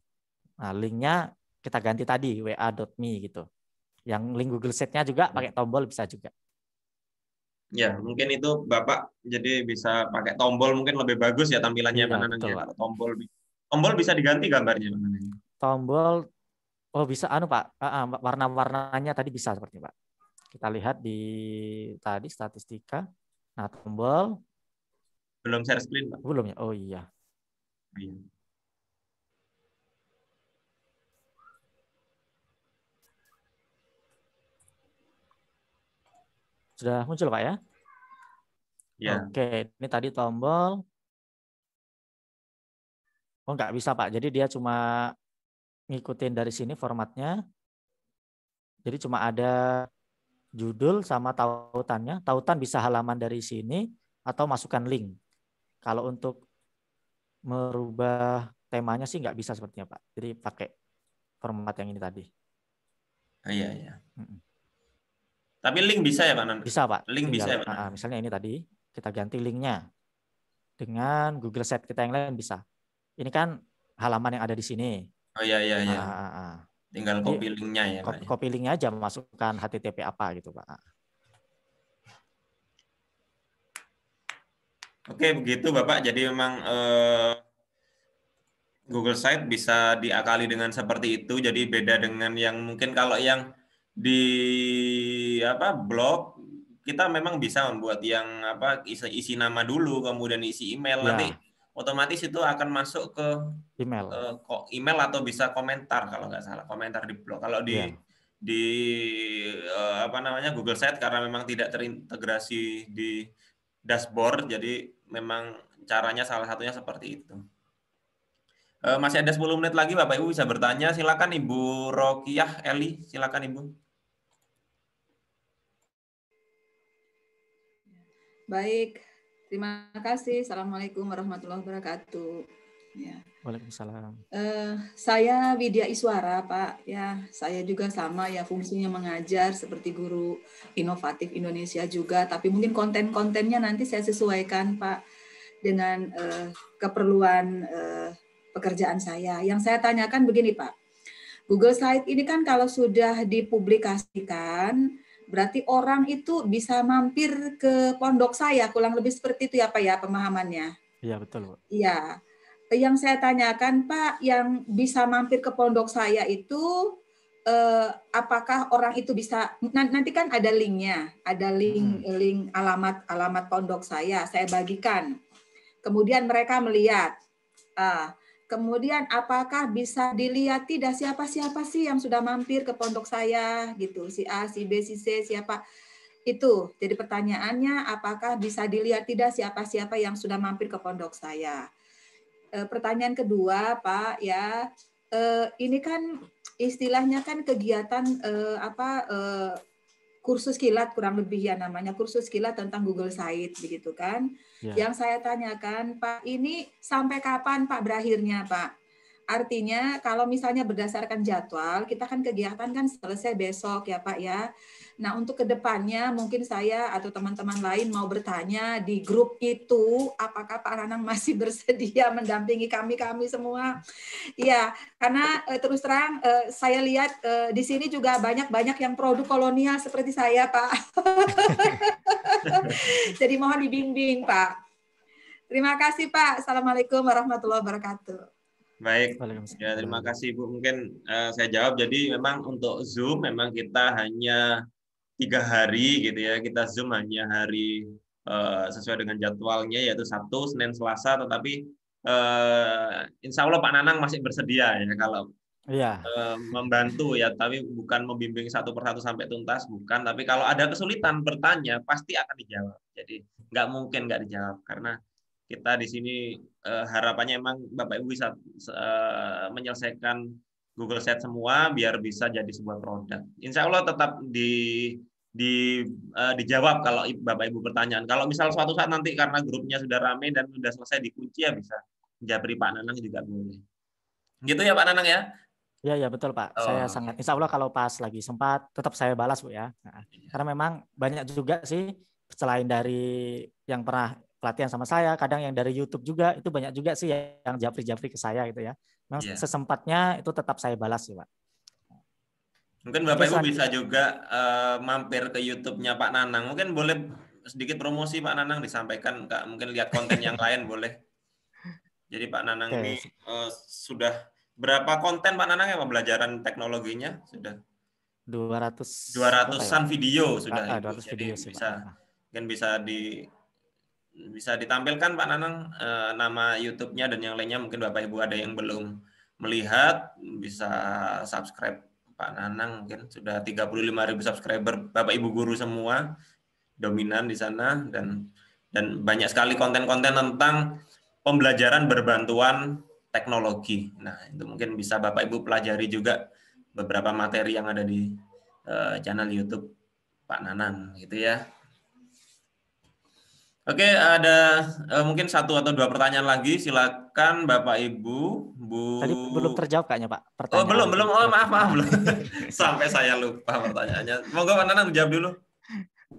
S2: Nah, linknya kita ganti tadi wa.me gitu. Yang link Google Sheet-nya juga pakai tombol bisa juga.
S1: Ya, mungkin itu Bapak jadi bisa pakai tombol mungkin lebih bagus ya tampilannya iya, ya, Tombol tombol bisa diganti
S2: gambarnya Tombol oh bisa anu Pak, warna-warnanya tadi bisa seperti Pak. Kita lihat di tadi statistika. Nah, tombol belum share screen Pak. Belum ya. Oh iya. Iya. Sudah muncul Pak ya? Ya. Oke, ini tadi tombol. Oh nggak bisa Pak, jadi dia cuma ngikutin dari sini formatnya. Jadi cuma ada judul sama tautannya. Tautan bisa halaman dari sini atau masukkan link. Kalau untuk merubah temanya sih nggak bisa sepertinya Pak. Jadi pakai format yang ini tadi. Oh, iya, iya. Mm -mm. Tapi link bisa ya Pak Nanda? Bisa Pak. Link Tinggal, bisa ya Pak ah, Misalnya ini tadi, kita ganti linknya dengan Google Site kita yang lain bisa. Ini kan halaman yang ada di sini.
S1: Oh iya iya iya. Ah, ah, Tinggal copy linknya ya Pak. Ya?
S2: Copy linknya aja masukkan HTTP apa gitu Pak.
S1: Oke begitu Bapak. Jadi memang eh, Google Site bisa diakali dengan seperti itu. Jadi beda dengan yang mungkin kalau yang di apa blog kita memang bisa membuat yang apa isi, isi nama dulu kemudian isi email ya. nanti otomatis itu akan masuk ke email uh, email atau bisa komentar kalau nggak salah komentar di blog kalau di ya. di uh, apa namanya Google Site karena memang tidak terintegrasi di dashboard jadi memang caranya salah satunya seperti itu uh, masih ada 10 menit lagi Bapak Ibu bisa bertanya silakan Ibu Rokiah Eli silakan Ibu
S5: Baik, terima kasih. Assalamualaikum warahmatullahi wabarakatuh. Ya.
S2: Waalaikumsalam.
S5: Uh, saya Widya Iswara, Pak. Ya, saya juga sama ya fungsinya mengajar seperti guru inovatif Indonesia juga, tapi mungkin konten-kontennya nanti saya sesuaikan, Pak, dengan uh, keperluan uh, pekerjaan saya. Yang saya tanyakan begini, Pak. Google Slide ini kan kalau sudah dipublikasikan, Berarti orang itu bisa mampir ke pondok saya, kurang lebih seperti itu ya Pak ya pemahamannya. Iya betul Pak. Iya. Yang saya tanyakan Pak, yang bisa mampir ke pondok saya itu eh, apakah orang itu bisa nanti kan ada linknya, ada link hmm. link alamat alamat pondok saya, saya bagikan. Kemudian mereka melihat, ah, Kemudian apakah bisa dilihat tidak siapa-siapa sih yang sudah mampir ke pondok saya gitu, si A, si B, si C, siapa itu. Jadi pertanyaannya apakah bisa dilihat tidak siapa-siapa yang sudah mampir ke pondok saya. E, pertanyaan kedua, Pak, ya. E, ini kan istilahnya kan kegiatan e, apa e, kursus kilat kurang lebih ya namanya kursus kilat tentang Google Site begitu kan. Ya. Yang saya tanyakan, Pak, ini sampai kapan Pak berakhirnya, Pak? Artinya kalau misalnya berdasarkan jadwal, kita kan kegiatan kan selesai besok ya Pak ya. Nah untuk kedepannya mungkin saya atau teman-teman lain mau bertanya di grup itu, apakah Pak Ranang masih bersedia mendampingi kami-kami semua? Ya, karena eh, terus terang eh, saya lihat eh, di sini juga banyak-banyak yang produk kolonial seperti saya Pak. Jadi mohon dibimbing Pak. Terima kasih Pak. Assalamualaikum warahmatullahi wabarakatuh.
S1: Baik, ya, terima kasih Bu. Mungkin uh, saya jawab. Jadi memang untuk Zoom memang kita hanya tiga hari gitu ya. Kita Zoom hanya hari uh, sesuai dengan jadwalnya yaitu Sabtu, Senin, Selasa. Tetapi uh, Insya Allah Pak Nanang masih bersedia ya kalau ya. Uh, membantu ya. Tapi bukan membimbing satu persatu sampai tuntas, bukan. Tapi kalau ada kesulitan bertanya pasti akan
S3: dijawab.
S2: Jadi
S1: nggak mungkin nggak dijawab karena kita di sini uh, harapannya emang Bapak Ibu bisa uh, menyelesaikan Google Set semua biar bisa jadi sebuah produk. Insya Allah tetap di di uh, dijawab kalau Bapak Ibu pertanyaan. Kalau misal suatu saat nanti karena grupnya sudah ramai dan sudah selesai dikunci ya bisa jabri Pak Nanang juga boleh. Gitu ya Pak Nanang ya?
S2: Ya ya betul Pak. Oh. Saya sangat Insya Allah kalau pas lagi sempat tetap saya balas Bu ya. Nah, ya. Karena memang banyak juga sih selain dari yang pernah pelatihan sama saya, kadang yang dari YouTube juga itu banyak juga sih yang japri-japri ke saya gitu ya. Memang yeah. sesempatnya itu tetap saya balas sih, Pak.
S1: Mungkin Bapak Ibu bisa juga uh, mampir ke YouTube-nya Pak Nanang. Mungkin boleh sedikit promosi Pak Nanang disampaikan, Kak. Mungkin lihat konten yang lain boleh. Jadi Pak Nanang okay. ini uh, sudah berapa konten Pak Nanang ya pembelajaran teknologinya sudah
S2: 200 200-an ya? video sudah ah, 200 ah, Jadi video sih, bisa
S1: Pak. kan bisa di bisa ditampilkan Pak Nanang eh, nama YouTube-nya dan yang lainnya mungkin Bapak Ibu ada yang belum melihat bisa subscribe Pak Nanang mungkin sudah 35 ribu subscriber Bapak Ibu guru semua dominan di sana dan dan banyak sekali konten-konten tentang pembelajaran berbantuan teknologi. Nah, itu mungkin bisa Bapak Ibu pelajari juga beberapa materi yang ada di eh, channel YouTube Pak Nanang gitu ya. Oke, ada uh, mungkin satu atau dua pertanyaan lagi. Silakan Bapak Ibu, Bu. Tadi belum
S2: terjawab kayaknya Pak.
S1: oh belum belum. Oh maaf maaf belum. Sampai saya lupa pertanyaannya. Monggo Pak Nanang jawab dulu.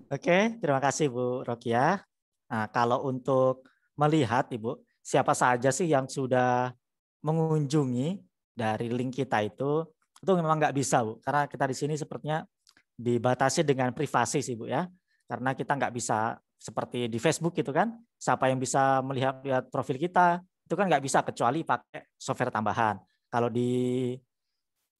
S2: Oke, terima kasih Bu Rokia. Nah, kalau untuk melihat Ibu, siapa saja sih yang sudah mengunjungi dari link kita itu, itu memang nggak bisa Bu, karena kita di sini sepertinya dibatasi dengan privasi sih Bu ya, karena kita nggak bisa seperti di Facebook gitu kan siapa yang bisa melihat lihat profil kita itu kan nggak bisa kecuali pakai software tambahan kalau di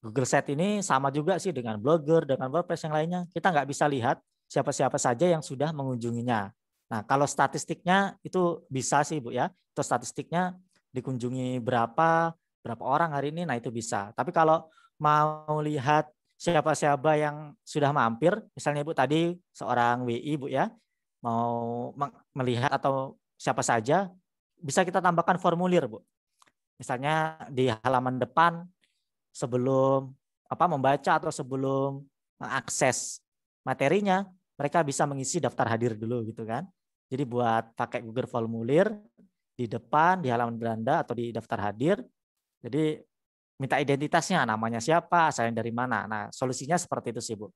S2: Google Set ini sama juga sih dengan blogger dengan WordPress yang lainnya kita nggak bisa lihat siapa-siapa saja yang sudah mengunjunginya nah kalau statistiknya itu bisa sih bu ya itu statistiknya dikunjungi berapa berapa orang hari ini nah itu bisa tapi kalau mau lihat siapa-siapa yang sudah mampir misalnya bu tadi seorang WI bu ya mau melihat atau siapa saja bisa kita tambahkan formulir, Bu. Misalnya di halaman depan sebelum apa membaca atau sebelum mengakses materinya, mereka bisa mengisi daftar hadir dulu gitu kan. Jadi buat pakai Google Formulir di depan di halaman beranda atau di daftar hadir. Jadi minta identitasnya, namanya siapa, asalnya dari mana. Nah, solusinya seperti itu sih, Bu.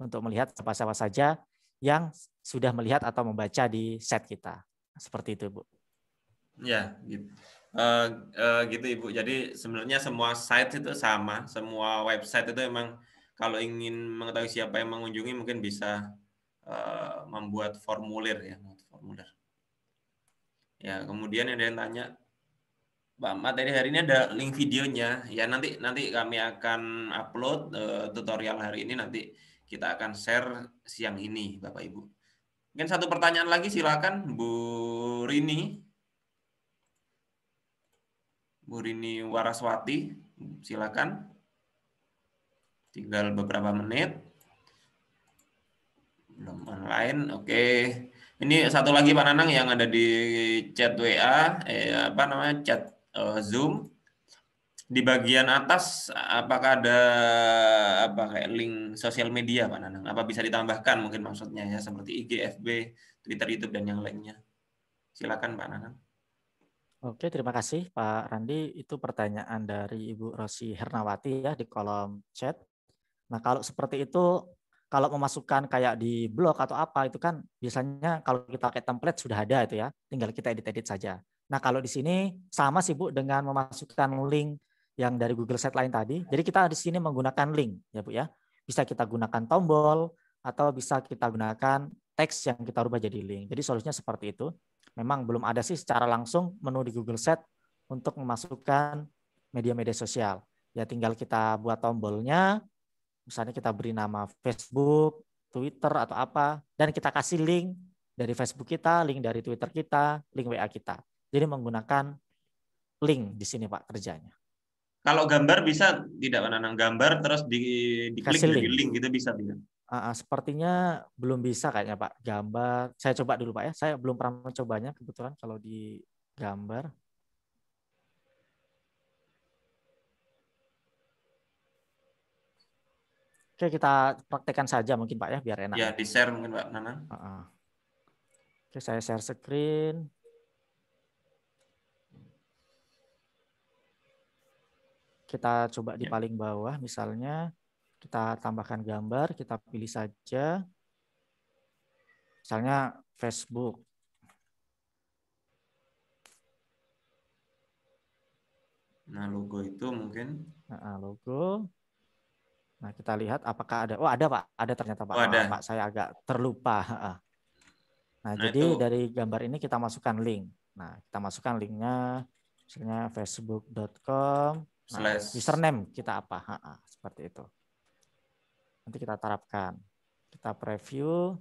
S2: Untuk melihat siapa-siapa saja yang sudah melihat atau membaca di set kita. Seperti itu, Bu. Ya, gitu.
S1: Uh, uh, gitu Ibu. Jadi sebenarnya semua site itu sama, semua website itu emang kalau ingin mengetahui siapa yang mengunjungi mungkin bisa uh, membuat formulir ya, formulir. Ya, kemudian ada yang tanya Pak, materi hari ini ada link videonya. Ya nanti nanti kami akan upload uh, tutorial hari ini nanti kita akan share siang ini, Bapak Ibu. Mungkin satu pertanyaan lagi silakan Bu Rini. Bu Rini Waraswati, silakan. Tinggal beberapa menit. Belum online. Oke. Ini satu lagi Pak Nanang yang ada di chat WA, eh, apa namanya? chat uh, Zoom di bagian atas apakah ada apa kayak link sosial media Pak Nanang? Apa bisa ditambahkan mungkin maksudnya ya seperti IG, FB, Twitter, YouTube dan yang lainnya? Silakan Pak Nanang.
S2: Oke, terima kasih Pak Randi. Itu pertanyaan dari Ibu Rosi Hernawati ya di kolom chat. Nah, kalau seperti itu kalau memasukkan kayak di blog atau apa itu kan biasanya kalau kita pakai template sudah ada itu ya, tinggal kita edit-edit saja. Nah, kalau di sini sama sih Bu dengan memasukkan link yang dari Google Site lain tadi. Jadi kita di sini menggunakan link ya Bu ya. Bisa kita gunakan tombol atau bisa kita gunakan teks yang kita rubah jadi link. Jadi solusinya seperti itu. Memang belum ada sih secara langsung menu di Google Set untuk memasukkan media-media sosial. Ya tinggal kita buat tombolnya, misalnya kita beri nama Facebook, Twitter atau apa, dan kita kasih link dari Facebook kita, link dari Twitter kita, link WA kita. Jadi menggunakan link di sini Pak kerjanya.
S1: Kalau gambar bisa tidak menanam gambar terus di diklik Di link gitu bisa tidak?
S2: Uh, sepertinya belum bisa kayaknya Pak. Gambar saya coba dulu Pak ya. Saya belum pernah mencobanya kebetulan kalau di gambar. Oke, kita praktekkan saja mungkin Pak ya biar enak. Ya, di-share mungkin Pak Nana. Uh -uh. Oke, saya share screen. Kita coba di ya. paling bawah misalnya kita tambahkan gambar, kita pilih saja misalnya Facebook. Nah, logo itu mungkin. Nah, logo. Nah, kita lihat apakah ada. Oh, ada Pak. Ada ternyata Pak. Oh, ada. Pak, saya agak terlupa. Nah, nah jadi itu... dari gambar ini kita masukkan link. Nah, kita masukkan linknya misalnya facebook.com Nah, slash nah, username kita apa ha -ha, seperti itu nanti kita terapkan kita preview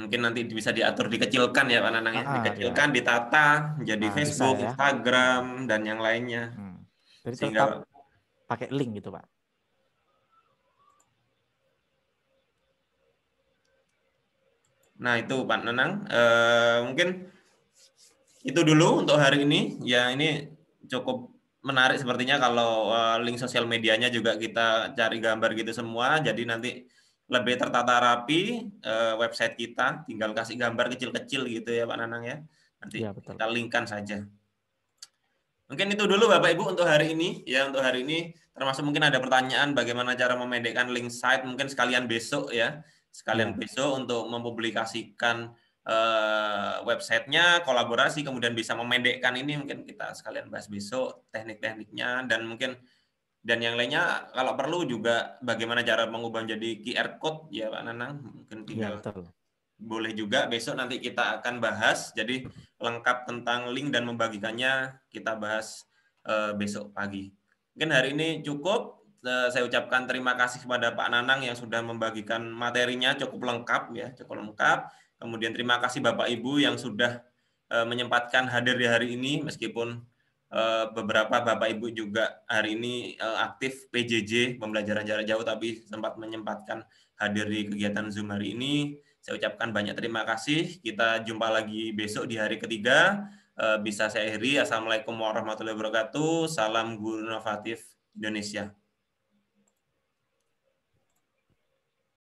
S1: mungkin nanti bisa diatur dikecilkan ya Pak Nanang ya ah, dikecilkan iya. ditata jadi nah, Facebook bisa, ya. Instagram dan yang lainnya
S2: hmm. jadi sehingga tetap pakai link gitu Pak
S1: nah itu Pak Nanang e, mungkin itu dulu untuk hari ini ya ini cukup menarik sepertinya kalau eh, link sosial medianya juga kita cari gambar gitu semua. Jadi nanti lebih tertata rapi eh, website kita. Tinggal kasih gambar kecil-kecil gitu ya Pak Nanang ya. Nanti ya, betul. kita linkkan saja. Mungkin itu dulu Bapak Ibu untuk hari ini ya untuk hari ini termasuk mungkin ada pertanyaan bagaimana cara memendekkan link site mungkin sekalian besok ya sekalian iya. besok untuk mempublikasikan website eh, websitenya, kolaborasi, kemudian bisa memendekkan ini mungkin kita sekalian bahas besok teknik-tekniknya dan mungkin dan yang lainnya kalau perlu juga bagaimana cara mengubah menjadi QR code ya Pak Nanang mungkin ya, tinggal ya, boleh juga besok nanti kita akan bahas jadi lengkap tentang link dan membagikannya kita bahas uh, besok pagi mungkin hari ini cukup uh, saya ucapkan terima kasih kepada Pak Nanang yang sudah membagikan materinya cukup lengkap ya cukup lengkap Kemudian terima kasih Bapak Ibu yang sudah eh, menyempatkan hadir di hari ini meskipun eh, beberapa Bapak Ibu juga hari ini eh, aktif PJJ pembelajaran jarak jauh tapi sempat menyempatkan hadir di kegiatan Zoom hari ini. Saya ucapkan banyak terima kasih. Kita jumpa lagi besok di hari ketiga. Bisa saya akhiri. Assalamualaikum warahmatullahi wabarakatuh.
S3: Salam guru inovatif Indonesia.